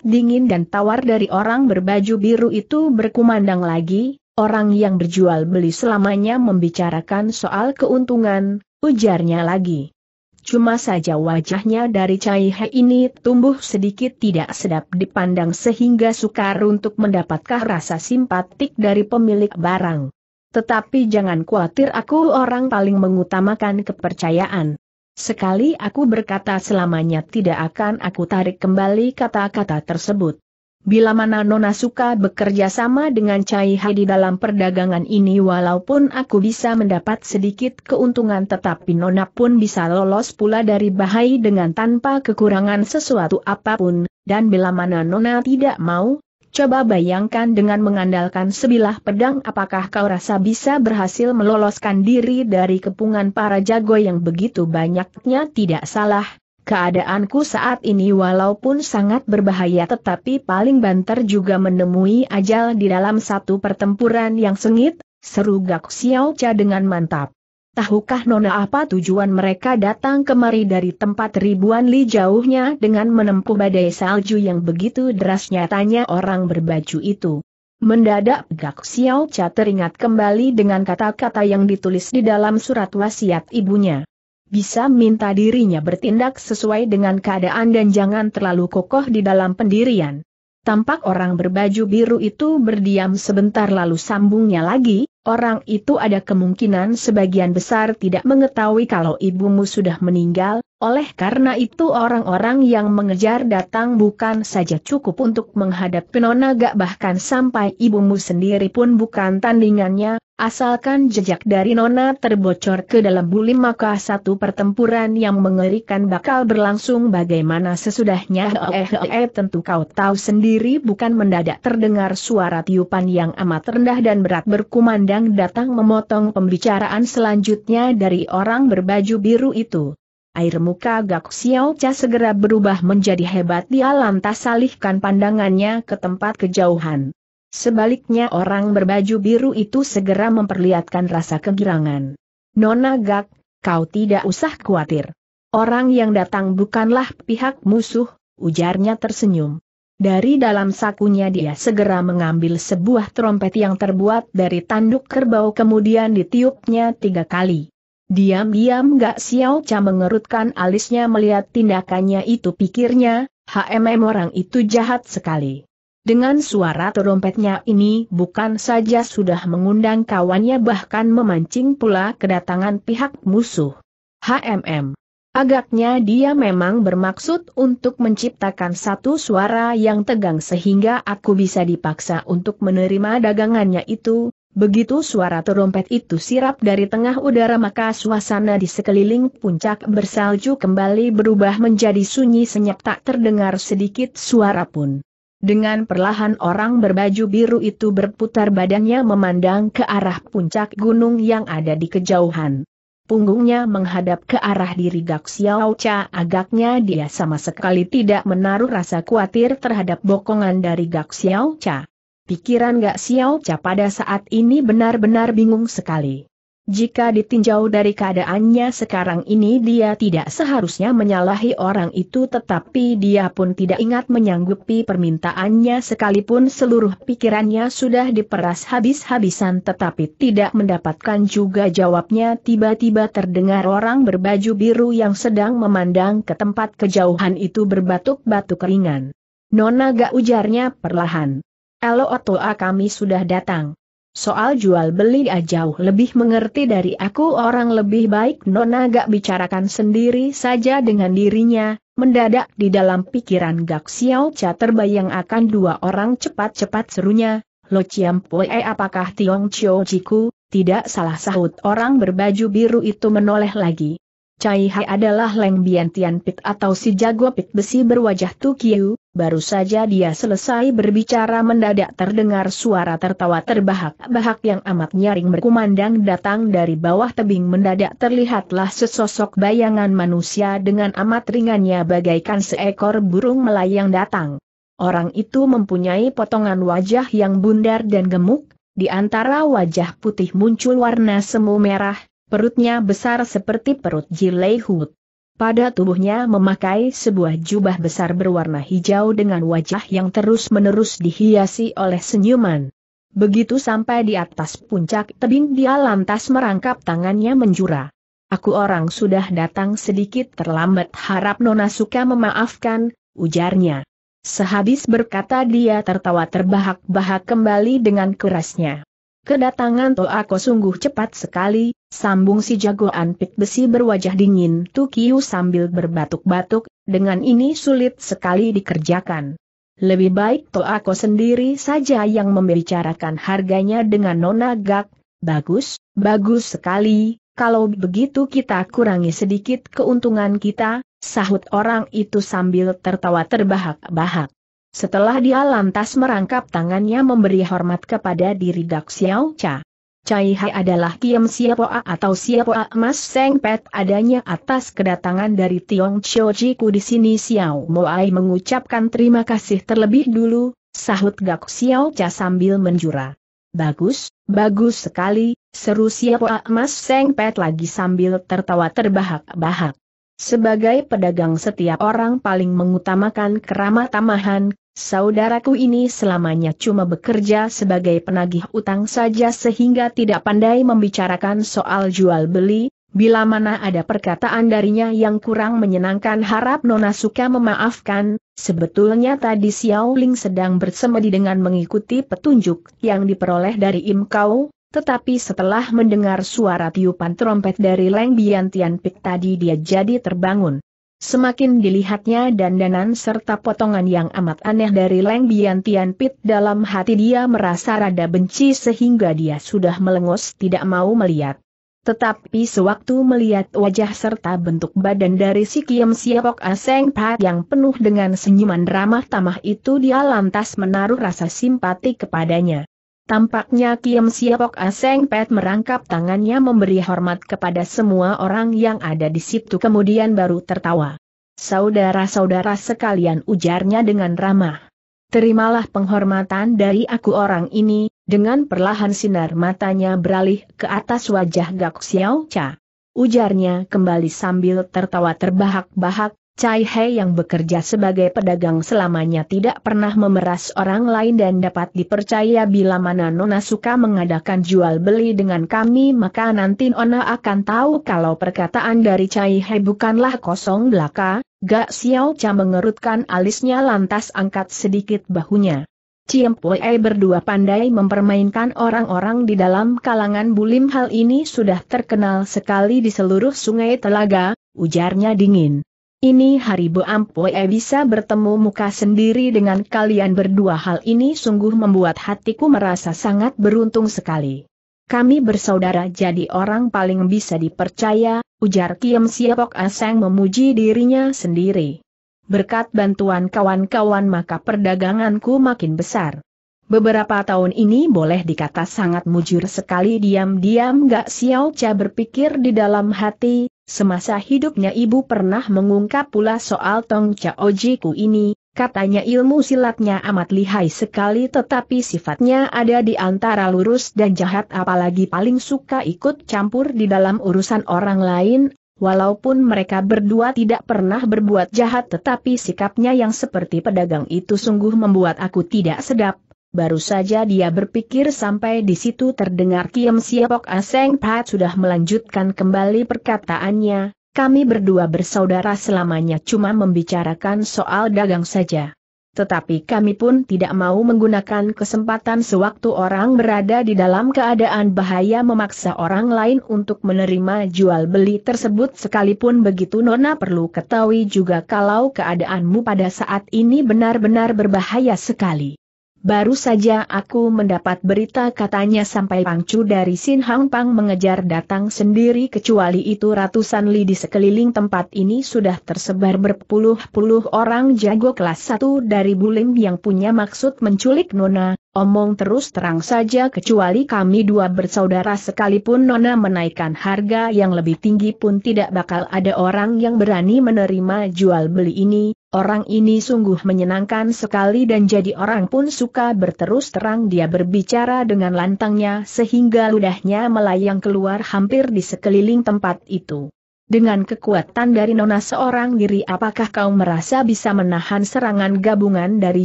dingin dan tawar dari orang berbaju biru itu berkumandang lagi, Orang yang berjual beli selamanya membicarakan soal keuntungan, ujarnya lagi. Cuma saja wajahnya dari Cai He ini tumbuh sedikit tidak sedap dipandang sehingga sukar untuk mendapatkan rasa simpatik dari pemilik barang. Tetapi jangan khawatir aku orang paling mengutamakan kepercayaan. Sekali aku berkata selamanya tidak akan aku tarik kembali kata-kata tersebut. Bila mana Nona suka bekerja sama dengan Cai Hai di dalam perdagangan ini walaupun aku bisa mendapat sedikit keuntungan tetapi Nona pun bisa lolos pula dari bahaya dengan tanpa kekurangan sesuatu apapun, dan bila mana Nona tidak mau, coba bayangkan dengan mengandalkan sebilah pedang apakah kau rasa bisa berhasil meloloskan diri dari kepungan para jago yang begitu banyaknya tidak salah, Keadaanku saat ini walaupun sangat berbahaya tetapi paling banter juga menemui ajal di dalam satu pertempuran yang sengit, seru Gak Xiao Cha dengan mantap. Tahukah Nona apa tujuan mereka datang kemari dari tempat ribuan li jauhnya dengan menempuh badai salju yang begitu derasnya tanya orang berbaju itu. Mendadak Gak Xiao Cha teringat kembali dengan kata-kata yang ditulis di dalam surat wasiat ibunya bisa minta dirinya bertindak sesuai dengan keadaan dan jangan terlalu kokoh di dalam pendirian. Tampak orang berbaju biru itu berdiam sebentar lalu sambungnya lagi, orang itu ada kemungkinan sebagian besar tidak mengetahui kalau ibumu sudah meninggal, oleh karena itu orang-orang yang mengejar datang bukan saja cukup untuk menghadap penonaga bahkan sampai ibumu sendiri pun bukan tandingannya, Asalkan jejak dari Nona terbocor ke dalam bulim maka satu pertempuran yang mengerikan bakal berlangsung bagaimana sesudahnya eh, eh, tentu kau tahu sendiri bukan mendadak terdengar suara tiupan yang amat rendah dan berat berkumandang datang memotong pembicaraan selanjutnya dari orang berbaju biru itu. Air muka Gak Xiao Cha segera berubah menjadi hebat dia lantas salihkan pandangannya ke tempat kejauhan. Sebaliknya orang berbaju biru itu segera memperlihatkan rasa kegirangan. Nona Gak, kau tidak usah khawatir. Orang yang datang bukanlah pihak musuh, ujarnya tersenyum. Dari dalam sakunya dia segera mengambil sebuah trompet yang terbuat dari tanduk kerbau kemudian ditiupnya tiga kali. Diam-diam Gak Xiao Cha mengerutkan alisnya melihat tindakannya itu pikirnya, HMM orang itu jahat sekali. Dengan suara terompetnya ini bukan saja sudah mengundang kawannya bahkan memancing pula kedatangan pihak musuh. HMM. Agaknya dia memang bermaksud untuk menciptakan satu suara yang tegang sehingga aku bisa dipaksa untuk menerima dagangannya itu, Begitu suara terompet itu sirap dari tengah udara maka suasana di sekeliling puncak bersalju kembali berubah menjadi sunyi senyap tak terdengar sedikit suara pun. Dengan perlahan orang berbaju biru itu berputar badannya memandang ke arah puncak gunung yang ada di kejauhan. Punggungnya menghadap ke arah diri Gak Xiao Cha agaknya dia sama sekali tidak menaruh rasa khawatir terhadap bokongan dari Gak Xiao Cha. Pikiran Gak Xiao Cha pada saat ini benar-benar bingung sekali. Jika ditinjau dari keadaannya sekarang ini dia tidak seharusnya menyalahi orang itu tetapi dia pun tidak ingat menyanggupi permintaannya sekalipun seluruh pikirannya sudah diperas habis-habisan tetapi tidak mendapatkan juga jawabnya tiba-tiba terdengar orang berbaju biru yang sedang memandang ke tempat kejauhan itu berbatuk-batuk ringan. Nona gak ujarnya perlahan. Elo Otoa kami sudah datang. Soal jual beli dia ah, jauh lebih mengerti dari aku orang lebih baik Nona gak bicarakan sendiri saja dengan dirinya, mendadak di dalam pikiran Gak Xiao Cha terbayang akan dua orang cepat-cepat serunya, Lo Chiam Pue eh, apakah Tiong Chiu Jiku, tidak salah sahut orang berbaju biru itu menoleh lagi, Cai Hai adalah Leng Bian Tian Pit atau si jago pit besi berwajah Tukiu, baru saja dia selesai berbicara mendadak terdengar suara tertawa terbahak-bahak yang amat nyaring berkumandang datang dari bawah tebing mendadak terlihatlah sesosok bayangan manusia dengan amat ringannya bagaikan seekor burung melayang datang. Orang itu mempunyai potongan wajah yang bundar dan gemuk, di antara wajah putih muncul warna semu merah, Perutnya besar seperti perut Jilei Hut. Pada tubuhnya memakai sebuah jubah besar berwarna hijau dengan wajah yang terus-menerus dihiasi oleh senyuman. Begitu sampai di atas puncak tebing dia lantas merangkap tangannya menjura. Aku orang sudah datang sedikit terlambat harap Nona suka memaafkan, ujarnya. Sehabis berkata dia tertawa terbahak-bahak kembali dengan kerasnya. Kedatangan Toako sungguh cepat sekali, Sambung si jagoan pik besi berwajah dingin Tukiu sambil berbatuk-batuk, dengan ini sulit sekali dikerjakan. Lebih baik aku sendiri saja yang membicarakan harganya dengan Nona Gak. Bagus, bagus sekali, kalau begitu kita kurangi sedikit keuntungan kita, sahut orang itu sambil tertawa terbahak-bahak. Setelah dia lantas merangkap tangannya memberi hormat kepada diri Dak Xiao Cha. Cai Hai adalah Kiam Siapoa atau Siapoa Mas Seng Pet adanya atas kedatangan dari Tiong Chiu Jiku di sini Xiao Moai mengucapkan terima kasih terlebih dulu, sahut Gak Xiao Cha sambil menjura. Bagus, bagus sekali, seru Siapoa Mas Seng Pet lagi sambil tertawa terbahak-bahak. Sebagai pedagang setiap orang paling mengutamakan keramah tamahan, Saudaraku ini selamanya cuma bekerja sebagai penagih utang saja sehingga tidak pandai membicarakan soal jual beli, bila mana ada perkataan darinya yang kurang menyenangkan harap Nona suka memaafkan, sebetulnya tadi Xiao Ling sedang bersemedi dengan mengikuti petunjuk yang diperoleh dari Im Kau, tetapi setelah mendengar suara tiupan trompet dari Leng Bian Tian Pik tadi dia jadi terbangun. Semakin dilihatnya dandanan serta potongan yang amat aneh dari Leng Bian Tian Pit dalam hati dia merasa rada benci sehingga dia sudah melengos tidak mau melihat. Tetapi sewaktu melihat wajah serta bentuk badan dari si Kiem Siapok Aseng Pat yang penuh dengan senyuman ramah tamah itu dia lantas menaruh rasa simpati kepadanya. Tampaknya Kiam Siapok Aseng Pet merangkap tangannya memberi hormat kepada semua orang yang ada di situ kemudian baru tertawa. Saudara-saudara sekalian ujarnya dengan ramah. Terimalah penghormatan dari aku orang ini, dengan perlahan sinar matanya beralih ke atas wajah Gak Xiao Cha. Ujarnya kembali sambil tertawa terbahak-bahak, Cai Hei yang bekerja sebagai pedagang selamanya tidak pernah memeras orang lain dan dapat dipercaya bila mana Nona suka mengadakan jual beli dengan kami maka nanti Nona akan tahu kalau perkataan dari Cai Hei bukanlah kosong belaka, Gak Xiao Cha mengerutkan alisnya lantas angkat sedikit bahunya. Ciem Poi berdua pandai mempermainkan orang-orang di dalam kalangan bulim hal ini sudah terkenal sekali di seluruh sungai telaga, ujarnya dingin. Ini hari Bo Ampue bisa bertemu muka sendiri dengan kalian berdua hal ini sungguh membuat hatiku merasa sangat beruntung sekali. Kami bersaudara jadi orang paling bisa dipercaya, ujar Kiem Siapok Aseng memuji dirinya sendiri. Berkat bantuan kawan-kawan maka perdaganganku makin besar. Beberapa tahun ini boleh dikata sangat mujur sekali diam-diam Gak Xiao Cha berpikir di dalam hati, Semasa hidupnya ibu pernah mengungkap pula soal Tong Chao Jiku ini, katanya ilmu silatnya amat lihai sekali tetapi sifatnya ada di antara lurus dan jahat apalagi paling suka ikut campur di dalam urusan orang lain, walaupun mereka berdua tidak pernah berbuat jahat tetapi sikapnya yang seperti pedagang itu sungguh membuat aku tidak sedap, Baru saja dia berpikir sampai di situ terdengar Kim Siapok Aseng Pat sudah melanjutkan kembali perkataannya, kami berdua bersaudara selamanya cuma membicarakan soal dagang saja. Tetapi kami pun tidak mau menggunakan kesempatan sewaktu orang berada di dalam keadaan bahaya memaksa orang lain untuk menerima jual beli tersebut sekalipun begitu Nona perlu ketahui juga kalau keadaanmu pada saat ini benar-benar berbahaya sekali. Baru saja aku mendapat berita katanya sampai Pangcu dari Sin Hang Pang mengejar datang sendiri kecuali itu ratusan li di sekeliling tempat ini sudah tersebar berpuluh-puluh orang jago kelas satu dari Bulim yang punya maksud menculik Nona, omong terus terang saja kecuali kami dua bersaudara sekalipun Nona menaikkan harga yang lebih tinggi pun tidak bakal ada orang yang berani menerima jual beli ini, Orang ini sungguh menyenangkan sekali dan jadi orang pun suka berterus terang dia berbicara dengan lantangnya sehingga ludahnya melayang keluar hampir di sekeliling tempat itu. Dengan kekuatan dari nona seorang diri apakah kau merasa bisa menahan serangan gabungan dari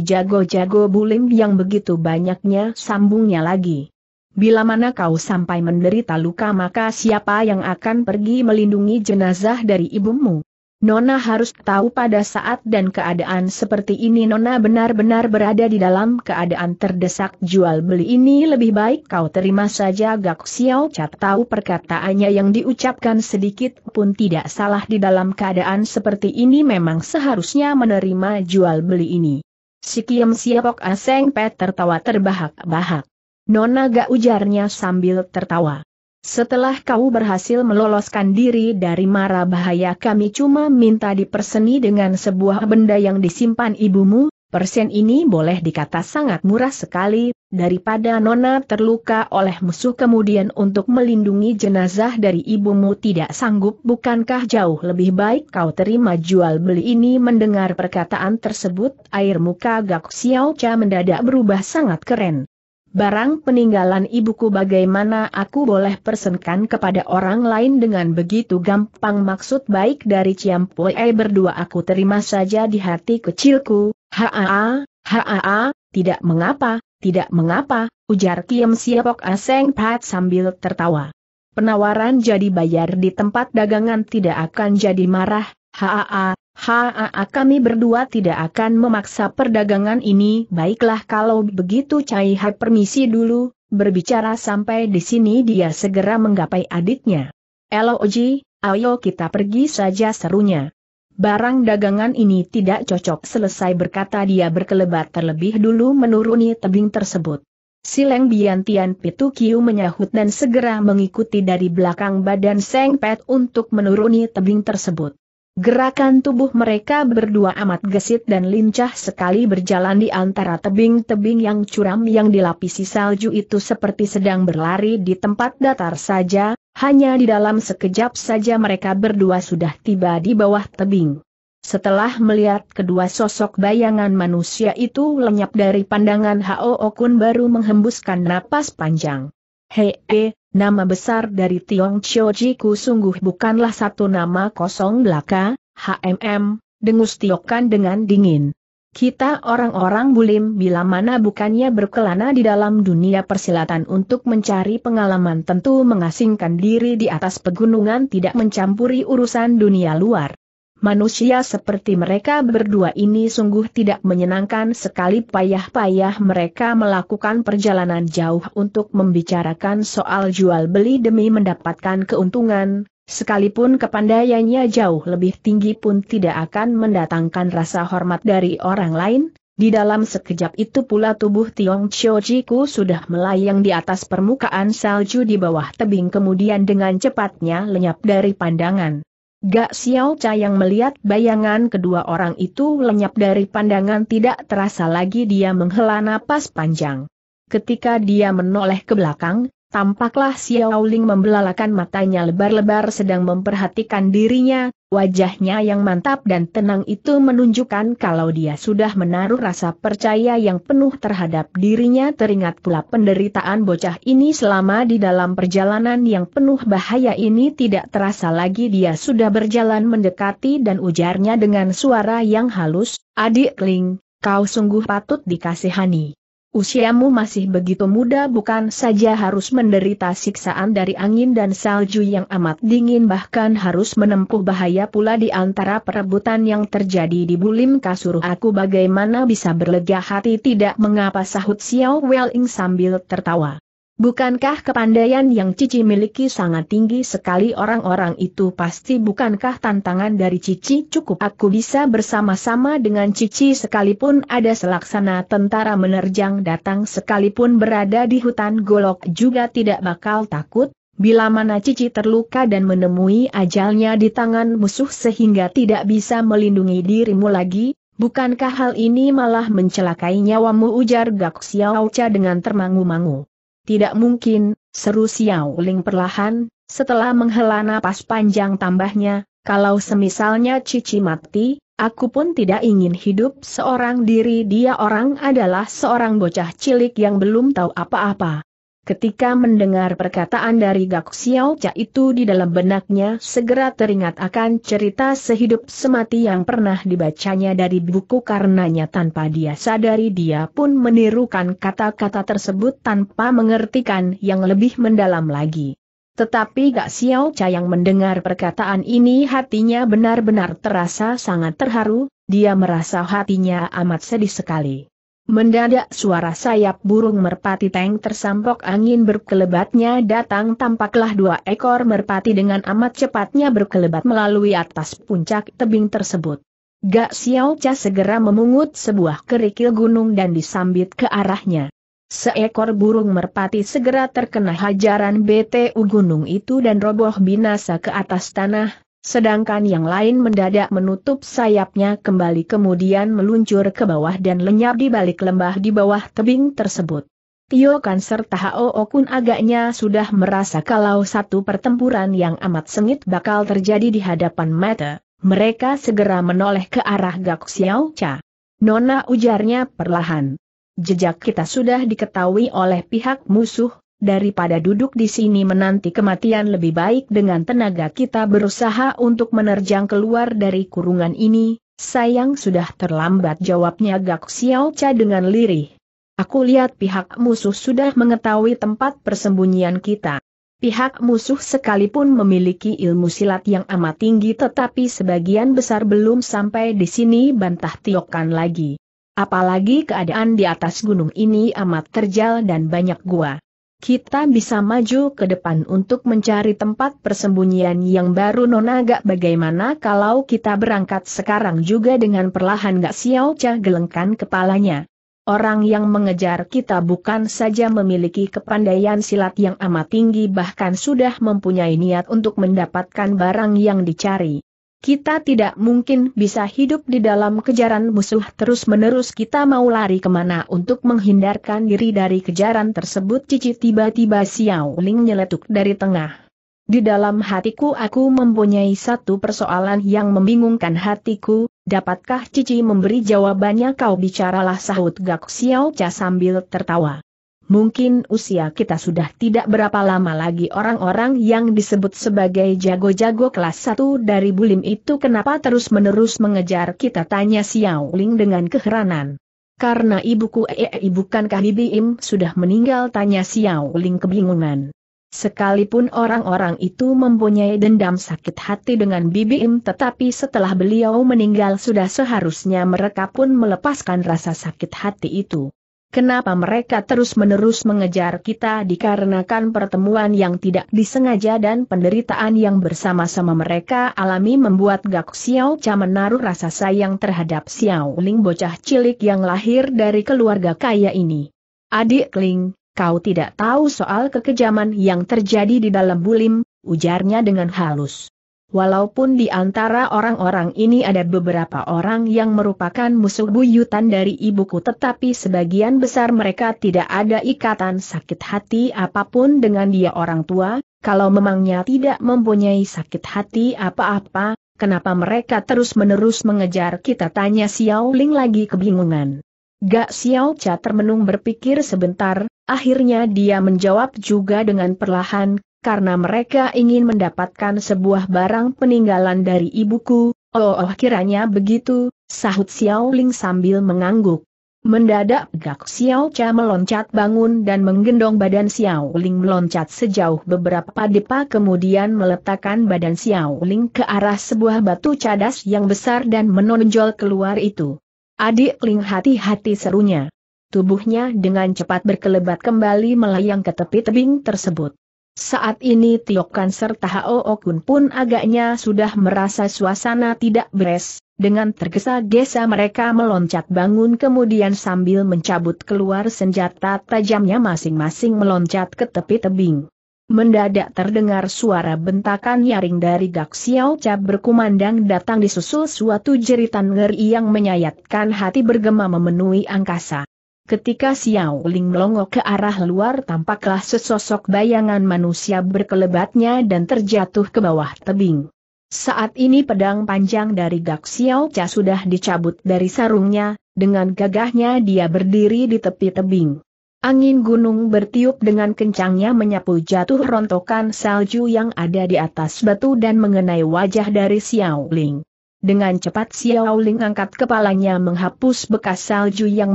jago-jago bulim yang begitu banyaknya sambungnya lagi? Bila mana kau sampai menderita luka maka siapa yang akan pergi melindungi jenazah dari ibumu? Nona harus tahu pada saat dan keadaan seperti ini Nona benar-benar berada di dalam keadaan terdesak jual beli ini lebih baik kau terima saja Gak Xiao Cat tahu perkataannya yang diucapkan sedikit pun tidak salah di dalam keadaan seperti ini memang seharusnya menerima jual beli ini. Si Kiam Siapok Aseng Pet tertawa terbahak-bahak. Nona gak ujarnya sambil tertawa. Setelah kau berhasil meloloskan diri dari mara bahaya kami cuma minta diperseni dengan sebuah benda yang disimpan ibumu, persen ini boleh dikata sangat murah sekali, daripada Nona terluka oleh musuh kemudian untuk melindungi jenazah dari ibumu tidak sanggup bukankah jauh lebih baik kau terima jual beli ini mendengar perkataan tersebut air muka Gak Xiao Cha mendadak berubah sangat keren. Barang peninggalan ibuku bagaimana aku boleh persenkan kepada orang lain dengan begitu gampang maksud baik dari Ciampue berdua aku terima saja di hati kecilku, haa, haa, tidak mengapa, tidak mengapa, ujar Kiem Siapok Aseng Pat sambil tertawa. Penawaran jadi bayar di tempat dagangan tidak akan jadi marah, haa, Haa kami berdua tidak akan memaksa perdagangan ini, baiklah kalau begitu Cai Hai permisi dulu, berbicara sampai di sini dia segera menggapai adiknya. Oji, ayo kita pergi saja serunya. Barang dagangan ini tidak cocok selesai berkata dia berkelebat terlebih dulu menuruni tebing tersebut. Sileng Biantian Kiu menyahut dan segera mengikuti dari belakang badan Seng Pet untuk menuruni tebing tersebut. Gerakan tubuh mereka berdua amat gesit dan lincah sekali berjalan di antara tebing-tebing yang curam yang dilapisi salju itu seperti sedang berlari di tempat datar saja, hanya di dalam sekejap saja mereka berdua sudah tiba di bawah tebing. Setelah melihat kedua sosok bayangan manusia itu lenyap dari pandangan Hao Okun baru menghembuskan napas panjang. Hei, he, Nama besar dari Tiong Chio Jiku sungguh bukanlah satu nama kosong belaka, HMM, dengus Tiokan dengan dingin. Kita orang-orang bulim bila mana bukannya berkelana di dalam dunia persilatan untuk mencari pengalaman tentu mengasingkan diri di atas pegunungan tidak mencampuri urusan dunia luar manusia seperti mereka berdua ini sungguh tidak menyenangkan sekali payah-payah mereka melakukan perjalanan jauh untuk membicarakan soal jual beli demi mendapatkan keuntungan, sekalipun kepandaiannya jauh lebih tinggi pun tidak akan mendatangkan rasa hormat dari orang lain. Di dalam sekejap itu pula tubuh Tiong Chio Jiku sudah melayang di atas permukaan salju di bawah tebing kemudian dengan cepatnya lenyap dari pandangan. Gak Xiao Cha yang melihat bayangan kedua orang itu lenyap dari pandangan tidak terasa lagi dia menghela napas panjang. Ketika dia menoleh ke belakang, Tampaklah Xiao Ling membelalakan matanya lebar-lebar sedang memperhatikan dirinya, wajahnya yang mantap dan tenang itu menunjukkan kalau dia sudah menaruh rasa percaya yang penuh terhadap dirinya teringat pula penderitaan bocah ini selama di dalam perjalanan yang penuh bahaya ini tidak terasa lagi dia sudah berjalan mendekati dan ujarnya dengan suara yang halus, adik Ling, kau sungguh patut dikasihani. Usiamu masih begitu muda bukan saja harus menderita siksaan dari angin dan salju yang amat dingin bahkan harus menempuh bahaya pula di antara perebutan yang terjadi di bulim kasur aku bagaimana bisa berlega hati tidak mengapa sahut Xiao Welling sambil tertawa. Bukankah kepandaian yang Cici miliki sangat tinggi sekali orang-orang itu pasti bukankah tantangan dari Cici cukup aku bisa bersama-sama dengan Cici sekalipun ada selaksana tentara menerjang datang sekalipun berada di hutan golok juga tidak bakal takut, bila mana Cici terluka dan menemui ajalnya di tangan musuh sehingga tidak bisa melindungi dirimu lagi, bukankah hal ini malah mencelakai nyawamu ujar Gak Xiao Cha dengan termangu-mangu. Tidak mungkin, seru Xiao Ling perlahan, setelah menghela napas panjang tambahnya, kalau semisalnya Cici mati, aku pun tidak ingin hidup seorang diri dia orang adalah seorang bocah cilik yang belum tahu apa-apa. Ketika mendengar perkataan dari Gak Xiao Cha itu di dalam benaknya segera teringat akan cerita sehidup semati yang pernah dibacanya dari buku karenanya tanpa dia sadari dia pun menirukan kata-kata tersebut tanpa mengertikan yang lebih mendalam lagi. Tetapi Gak Xiao Cha yang mendengar perkataan ini hatinya benar-benar terasa sangat terharu, dia merasa hatinya amat sedih sekali. Mendadak suara sayap burung merpati tank tersampok angin berkelebatnya datang tampaklah dua ekor merpati dengan amat cepatnya berkelebat melalui atas puncak tebing tersebut. Gak Xiao Cha segera memungut sebuah kerikil gunung dan disambit ke arahnya. Seekor burung merpati segera terkena hajaran BTU gunung itu dan roboh binasa ke atas tanah, sedangkan yang lain mendadak menutup sayapnya kembali kemudian meluncur ke bawah dan lenyap di balik lembah di bawah tebing tersebut. Tio Kan serta Hao Okun agaknya sudah merasa kalau satu pertempuran yang amat sengit bakal terjadi di hadapan mata, mereka segera menoleh ke arah Gak Xiao Cha. Nona ujarnya perlahan. Jejak kita sudah diketahui oleh pihak musuh, daripada duduk di sini menanti kematian lebih baik dengan tenaga kita berusaha untuk menerjang keluar dari kurungan ini, sayang sudah terlambat jawabnya Gak Xiao Cha dengan lirih. Aku lihat pihak musuh sudah mengetahui tempat persembunyian kita. Pihak musuh sekalipun memiliki ilmu silat yang amat tinggi tetapi sebagian besar belum sampai di sini bantah Tiokan lagi. Apalagi keadaan di atas gunung ini amat terjal dan banyak gua. Kita bisa maju ke depan untuk mencari tempat persembunyian yang baru Nona gak bagaimana kalau kita berangkat sekarang juga dengan perlahan gak siau cah gelengkan kepalanya. Orang yang mengejar kita bukan saja memiliki kepandaian silat yang amat tinggi bahkan sudah mempunyai niat untuk mendapatkan barang yang dicari. Kita tidak mungkin bisa hidup di dalam kejaran musuh terus-menerus kita mau lari kemana untuk menghindarkan diri dari kejaran tersebut cici tiba-tiba Xiao Ling nyeletuk dari tengah. Di dalam hatiku aku mempunyai satu persoalan yang membingungkan hatiku, dapatkah cici memberi jawabannya kau bicaralah sahut Gak Xiao Cha sambil tertawa. Mungkin usia kita sudah tidak berapa lama lagi orang-orang yang disebut sebagai jago-jago kelas 1 dari Bulim itu kenapa terus-menerus mengejar kita tanya Xiao Ling dengan keheranan. Karena ibuku ee eh, eh, eh, bukankah Bibi Im sudah meninggal tanya Xiao Ling kebingungan. Sekalipun orang-orang itu mempunyai dendam sakit hati dengan Bibi Im tetapi setelah beliau meninggal sudah seharusnya mereka pun melepaskan rasa sakit hati itu. Kenapa mereka terus-menerus mengejar kita dikarenakan pertemuan yang tidak disengaja dan penderitaan yang bersama-sama mereka alami membuat Gak Xiao Cha menaruh rasa sayang terhadap Xiao Ling bocah cilik yang lahir dari keluarga kaya ini. Adik Ling, kau tidak tahu soal kekejaman yang terjadi di dalam bulim, ujarnya dengan halus. Walaupun di antara orang-orang ini ada beberapa orang yang merupakan musuh buyutan dari ibuku tetapi sebagian besar mereka tidak ada ikatan sakit hati apapun dengan dia orang tua, kalau memangnya tidak mempunyai sakit hati apa-apa, kenapa mereka terus-menerus mengejar kita tanya Xiao Ling lagi kebingungan. Gak Xiao Cha termenung berpikir sebentar, akhirnya dia menjawab juga dengan perlahan, karena mereka ingin mendapatkan sebuah barang peninggalan dari ibuku, oh, oh kiranya begitu, sahut Xiao Ling sambil mengangguk. Mendadak gak Xiao Cha meloncat bangun dan menggendong badan Xiao Ling meloncat sejauh beberapa depa kemudian meletakkan badan Xiao Ling ke arah sebuah batu cadas yang besar dan menonjol keluar itu. Adik Ling hati-hati serunya. Tubuhnya dengan cepat berkelebat kembali melayang ke tepi tebing tersebut. Saat ini Tiokan serta Hao Okun pun agaknya sudah merasa suasana tidak beres, dengan tergesa-gesa mereka meloncat bangun kemudian sambil mencabut keluar senjata tajamnya masing-masing meloncat ke tepi tebing. Mendadak terdengar suara bentakan nyaring dari Gak Xiao Cap berkumandang datang disusul suatu jeritan ngeri yang menyayatkan hati bergema memenuhi angkasa. Ketika Xiao Ling melongok ke arah luar tampaklah sesosok bayangan manusia berkelebatnya dan terjatuh ke bawah tebing. Saat ini pedang panjang dari Gak Xiao Cha sudah dicabut dari sarungnya, dengan gagahnya dia berdiri di tepi tebing. Angin gunung bertiup dengan kencangnya menyapu jatuh rontokan salju yang ada di atas batu dan mengenai wajah dari Xiao Ling. Dengan cepat Xiao Ling angkat kepalanya menghapus bekas salju yang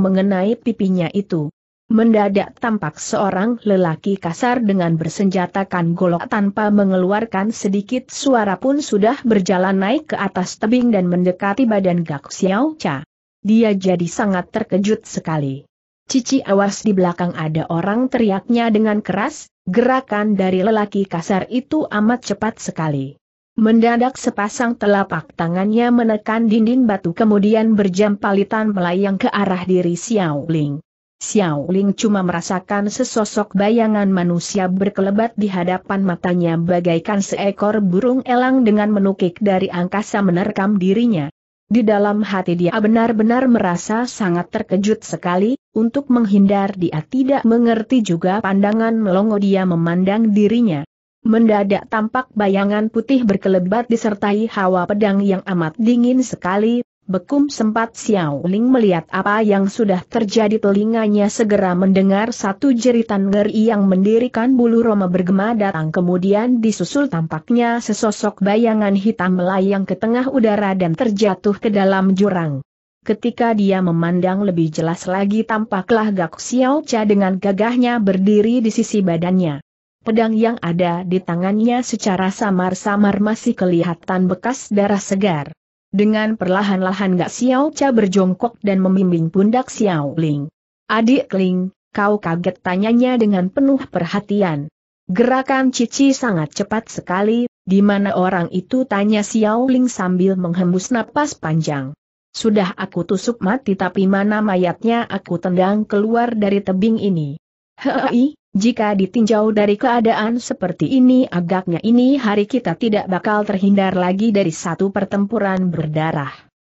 mengenai pipinya itu. Mendadak tampak seorang lelaki kasar dengan bersenjatakan golok tanpa mengeluarkan sedikit suara pun sudah berjalan naik ke atas tebing dan mendekati badan Gak Xiao Cha. Dia jadi sangat terkejut sekali. Cici awas di belakang ada orang teriaknya dengan keras, gerakan dari lelaki kasar itu amat cepat sekali. Mendadak sepasang telapak tangannya menekan dinding batu kemudian berjampalitan melayang ke arah diri Xiao Ling. Xiao Ling cuma merasakan sesosok bayangan manusia berkelebat di hadapan matanya bagaikan seekor burung elang dengan menukik dari angkasa menerkam dirinya. Di dalam hati dia benar-benar merasa sangat terkejut sekali, untuk menghindar dia tidak mengerti juga pandangan melongo dia memandang dirinya. Mendadak tampak bayangan putih berkelebat disertai hawa pedang yang amat dingin sekali, bekum sempat Xiao Ling melihat apa yang sudah terjadi telinganya segera mendengar satu jeritan ngeri yang mendirikan bulu roma bergema datang kemudian disusul tampaknya sesosok bayangan hitam melayang ke tengah udara dan terjatuh ke dalam jurang. Ketika dia memandang lebih jelas lagi tampaklah Gak Xiao Cha dengan gagahnya berdiri di sisi badannya. Pedang yang ada di tangannya secara samar-samar masih kelihatan bekas darah segar. Dengan perlahan-lahan Gak Xiao Cha berjongkok dan membimbing pundak Xiao Ling. Adik Ling, kau kaget tanyanya dengan penuh perhatian. Gerakan Cici sangat cepat sekali, di mana orang itu tanya Xiao Ling sambil menghembus napas panjang. Sudah aku tusuk mati tapi mana mayatnya aku tendang keluar dari tebing ini. Hei, jika ditinjau dari keadaan seperti ini agaknya ini hari kita tidak bakal terhindar lagi dari satu pertempuran berdarah.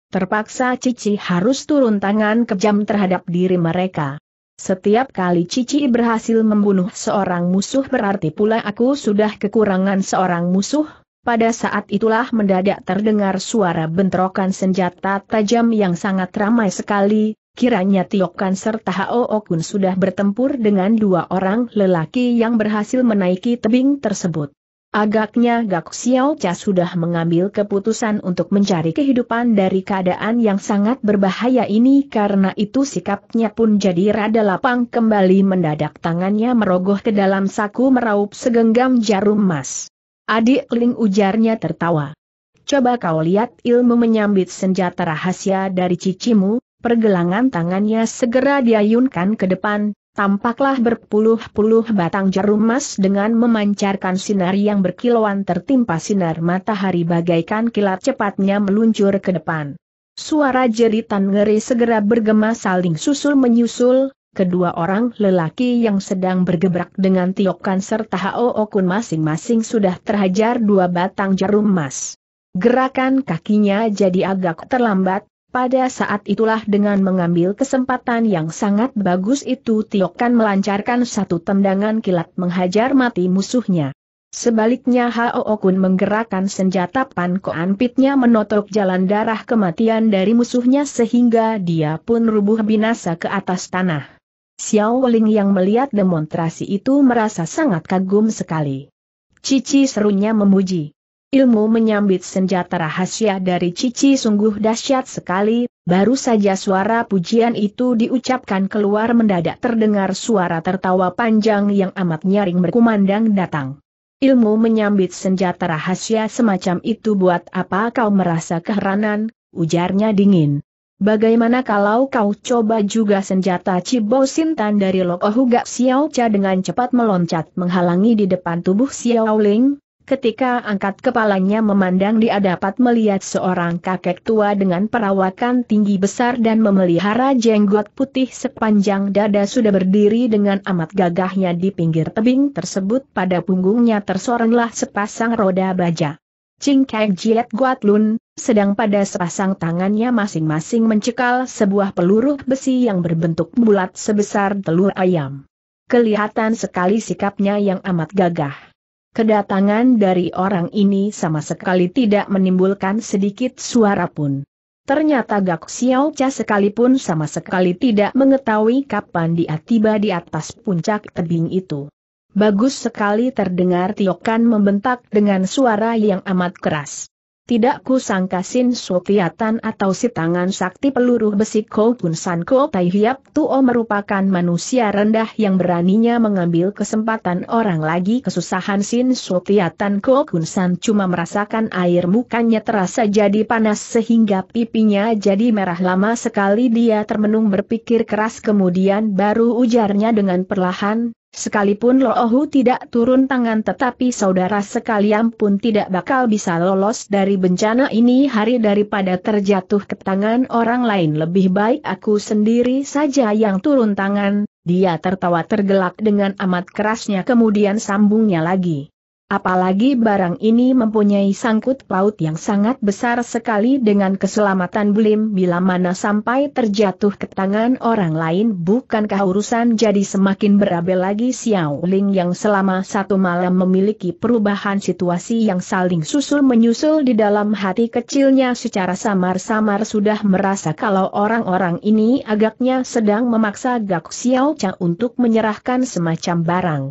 Terpaksa Cici harus turun tangan kejam terhadap diri mereka. Setiap kali Cici berhasil membunuh seorang musuh berarti pula aku sudah kekurangan seorang musuh, pada saat itulah mendadak terdengar suara bentrokan senjata tajam yang sangat ramai sekali, kiranya Tiokan serta Hao Okun sudah bertempur dengan dua orang lelaki yang berhasil menaiki tebing tersebut. Agaknya Gak Xiao Cha sudah mengambil keputusan untuk mencari kehidupan dari keadaan yang sangat berbahaya ini karena itu sikapnya pun jadi rada lapang kembali mendadak tangannya merogoh ke dalam saku meraup segenggam jarum emas. Adik Ling ujarnya tertawa. Coba kau lihat ilmu menyambit senjata rahasia dari cicimu, pergelangan tangannya segera diayunkan ke depan, tampaklah berpuluh-puluh batang jarum emas dengan memancarkan sinar yang berkilauan tertimpa sinar matahari bagaikan kilat cepatnya meluncur ke depan. Suara jeritan ngeri segera bergema saling susul-menyusul, kedua orang lelaki yang sedang bergebrak dengan Tiokan serta Hao kun masing-masing sudah terhajar dua batang jarum emas. Gerakan kakinya jadi agak terlambat, pada saat itulah dengan mengambil kesempatan yang sangat bagus itu Tiokan melancarkan satu tendangan kilat menghajar mati musuhnya. Sebaliknya Hao Okun menggerakkan senjata pankoan pitnya menotok jalan darah kematian dari musuhnya sehingga dia pun rubuh binasa ke atas tanah. Xiao Ling yang melihat demonstrasi itu merasa sangat kagum sekali. Cici serunya memuji. Ilmu menyambit senjata rahasia dari Cici sungguh dahsyat sekali, baru saja suara pujian itu diucapkan keluar mendadak terdengar suara tertawa panjang yang amat nyaring berkumandang datang. Ilmu menyambit senjata rahasia semacam itu buat apa kau merasa keheranan, ujarnya dingin. Bagaimana kalau kau coba juga senjata Cibo Sintan dari Lokohuga Xiao Cha dengan cepat meloncat menghalangi di depan tubuh Xiao Ling, Ketika angkat kepalanya memandang dia dapat melihat seorang kakek tua dengan perawakan tinggi besar dan memelihara jenggot putih sepanjang dada sudah berdiri dengan amat gagahnya di pinggir tebing tersebut pada punggungnya tersorenglah sepasang roda baja. Cingkek Jiet Guat Lun, sedang pada sepasang tangannya masing-masing mencekal sebuah peluru besi yang berbentuk bulat sebesar telur ayam. Kelihatan sekali sikapnya yang amat gagah. Kedatangan dari orang ini sama sekali tidak menimbulkan sedikit suara pun. Ternyata Gak Xiao Cha sekalipun sama sekali tidak mengetahui kapan dia tiba di atas puncak tebing itu. Bagus sekali terdengar Tiokan membentak dengan suara yang amat keras. Tidak kusangka Sin Sotiatan atau si tangan sakti peluru besi Ko Kun San Ko Tai Hiap Tuo merupakan manusia rendah yang beraninya mengambil kesempatan orang lagi kesusahan Sin Sotiatan Ko Kun San cuma merasakan air mukanya terasa jadi panas sehingga pipinya jadi merah lama sekali dia termenung berpikir keras kemudian baru ujarnya dengan perlahan, Sekalipun Loohu tidak turun tangan tetapi saudara sekalian pun tidak bakal bisa lolos dari bencana ini hari daripada terjatuh ke tangan orang lain lebih baik aku sendiri saja yang turun tangan, dia tertawa tergelak dengan amat kerasnya kemudian sambungnya lagi. Apalagi barang ini mempunyai sangkut paut yang sangat besar sekali dengan keselamatan Blim bila mana sampai terjatuh ke tangan orang lain bukankah urusan jadi semakin berabe lagi Xiao Ling yang selama satu malam memiliki perubahan situasi yang saling susul-menyusul di dalam hati kecilnya secara samar-samar sudah merasa kalau orang-orang ini agaknya sedang memaksa Gak Xiao Cha untuk menyerahkan semacam barang.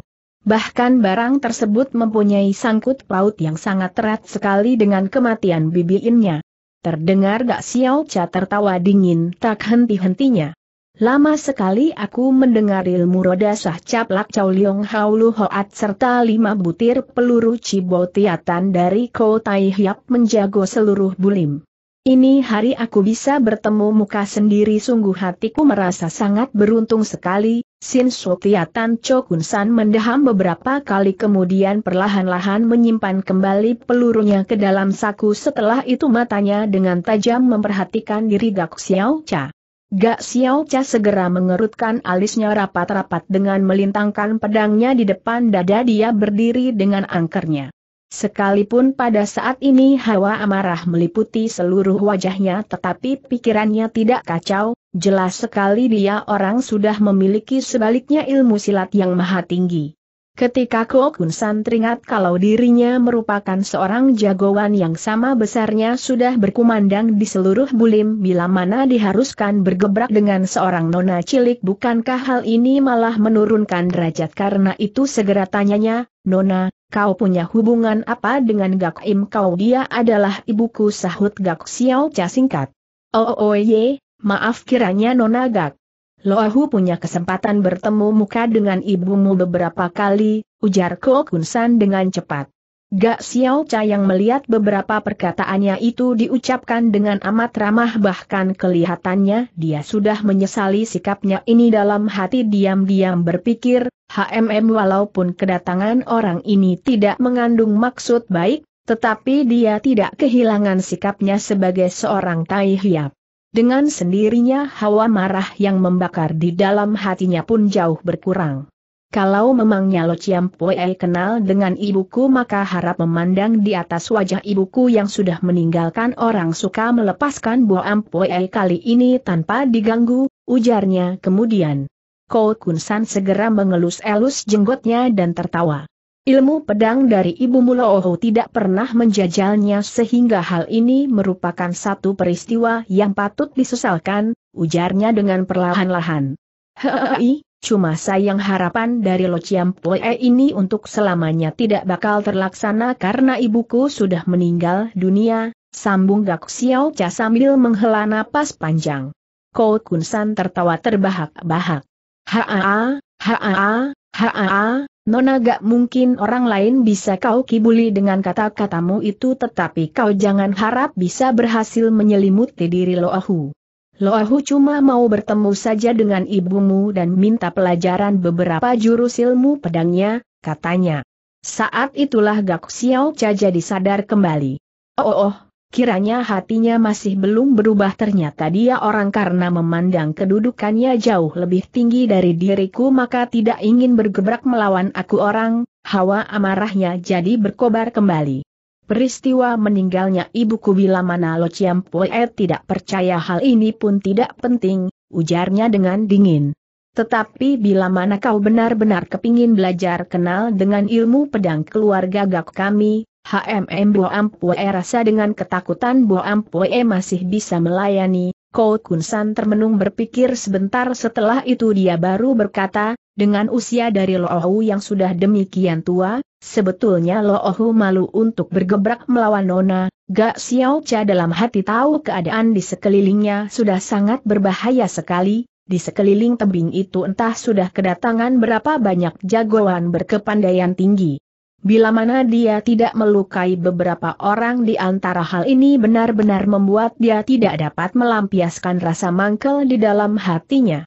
Bahkan barang tersebut mempunyai sangkut paut yang sangat erat sekali dengan kematian bibi Innya. Terdengar Gak Xiao Cha tertawa dingin tak henti-hentinya. Lama sekali aku mendengar ilmu roda sah caplak Chow Liong Haulu Hoat serta lima butir peluru cibotiatan dari kota Tai Hiap menjago seluruh bulim. Ini hari aku bisa bertemu muka sendiri sungguh hatiku merasa sangat beruntung sekali, Sin Sotiatan Cho Kun mendaham beberapa kali kemudian perlahan-lahan menyimpan kembali pelurunya ke dalam saku setelah itu matanya dengan tajam memperhatikan diri Gak Xiao Cha. Gak Xiao Cha segera mengerutkan alisnya rapat-rapat dengan melintangkan pedangnya di depan dada dia berdiri dengan angkernya. Sekalipun pada saat ini hawa amarah meliputi seluruh wajahnya tetapi pikirannya tidak kacau, jelas sekali dia orang sudah memiliki sebaliknya ilmu silat yang maha tinggi. Ketika Kuo Kun San teringat kalau dirinya merupakan seorang jagoan yang sama besarnya sudah berkumandang di seluruh bulim bila mana diharuskan bergebrak dengan seorang nona cilik bukankah hal ini malah menurunkan derajat karena itu segera tanyanya, Nona, kau punya hubungan apa dengan Gak Im kau dia adalah ibuku sahut Gak Xiao Cha singkat. Oh oh, oh ye, maaf kiranya Nona Gak. Loahu punya kesempatan bertemu muka dengan ibumu beberapa kali, ujar Ko Kunsan dengan cepat. Gak Xiao yang melihat beberapa perkataannya itu diucapkan dengan amat ramah bahkan kelihatannya dia sudah menyesali sikapnya ini dalam hati diam-diam berpikir, HMM walaupun kedatangan orang ini tidak mengandung maksud baik, tetapi dia tidak kehilangan sikapnya sebagai seorang tai hiap. Dengan sendirinya hawa marah yang membakar di dalam hatinya pun jauh berkurang. Kalau memangnya Lo Chiam Poe kenal dengan ibuku maka harap memandang di atas wajah ibuku yang sudah meninggalkan orang suka melepaskan buah Poe kali ini tanpa diganggu, ujarnya kemudian. Ko Kunsan segera mengelus-elus jenggotnya dan tertawa. Ilmu pedang dari ibu mula Oho tidak pernah menjajalnya sehingga hal ini merupakan satu peristiwa yang patut disesalkan, ujarnya dengan perlahan-lahan. Hei, Cuma sayang harapan dari Lo Chiam Pue ini untuk selamanya tidak bakal terlaksana karena ibuku sudah meninggal dunia, sambung Gak Xiao Cha sambil menghela napas panjang. Ko Kun San tertawa terbahak-bahak. Haa, haa, haa, Nona gak mungkin orang lain bisa kau kibuli dengan kata-katamu itu tetapi kau jangan harap bisa berhasil menyelimuti diri lo ahu. Loahu cuma mau bertemu saja dengan ibumu dan minta pelajaran beberapa jurus ilmu pedangnya, katanya. Saat itulah Gak Siau Cha jadi sadar kembali. Oh, oh, oh, kiranya hatinya masih belum berubah ternyata dia orang karena memandang kedudukannya jauh lebih tinggi dari diriku maka tidak ingin bergebrak melawan aku orang, hawa amarahnya jadi berkobar kembali. Peristiwa meninggalnya ibuku mana Lo Chiam Pue tidak percaya hal ini pun tidak penting, ujarnya dengan dingin. Tetapi bila mana kau benar-benar kepingin belajar kenal dengan ilmu pedang keluarga gak kami, HMM Bo Ampue rasa dengan ketakutan Bo Ampue masih bisa melayani, Kau Kunsan termenung berpikir sebentar setelah itu dia baru berkata, dengan usia dari Loohu yang sudah demikian tua, sebetulnya Loohu malu untuk bergebrak melawan Nona, Gak Xiao Cha dalam hati tahu keadaan di sekelilingnya sudah sangat berbahaya sekali, di sekeliling tebing itu entah sudah kedatangan berapa banyak jagoan berkepandaian tinggi. Bila mana dia tidak melukai beberapa orang di antara hal ini benar-benar membuat dia tidak dapat melampiaskan rasa mangkel di dalam hatinya.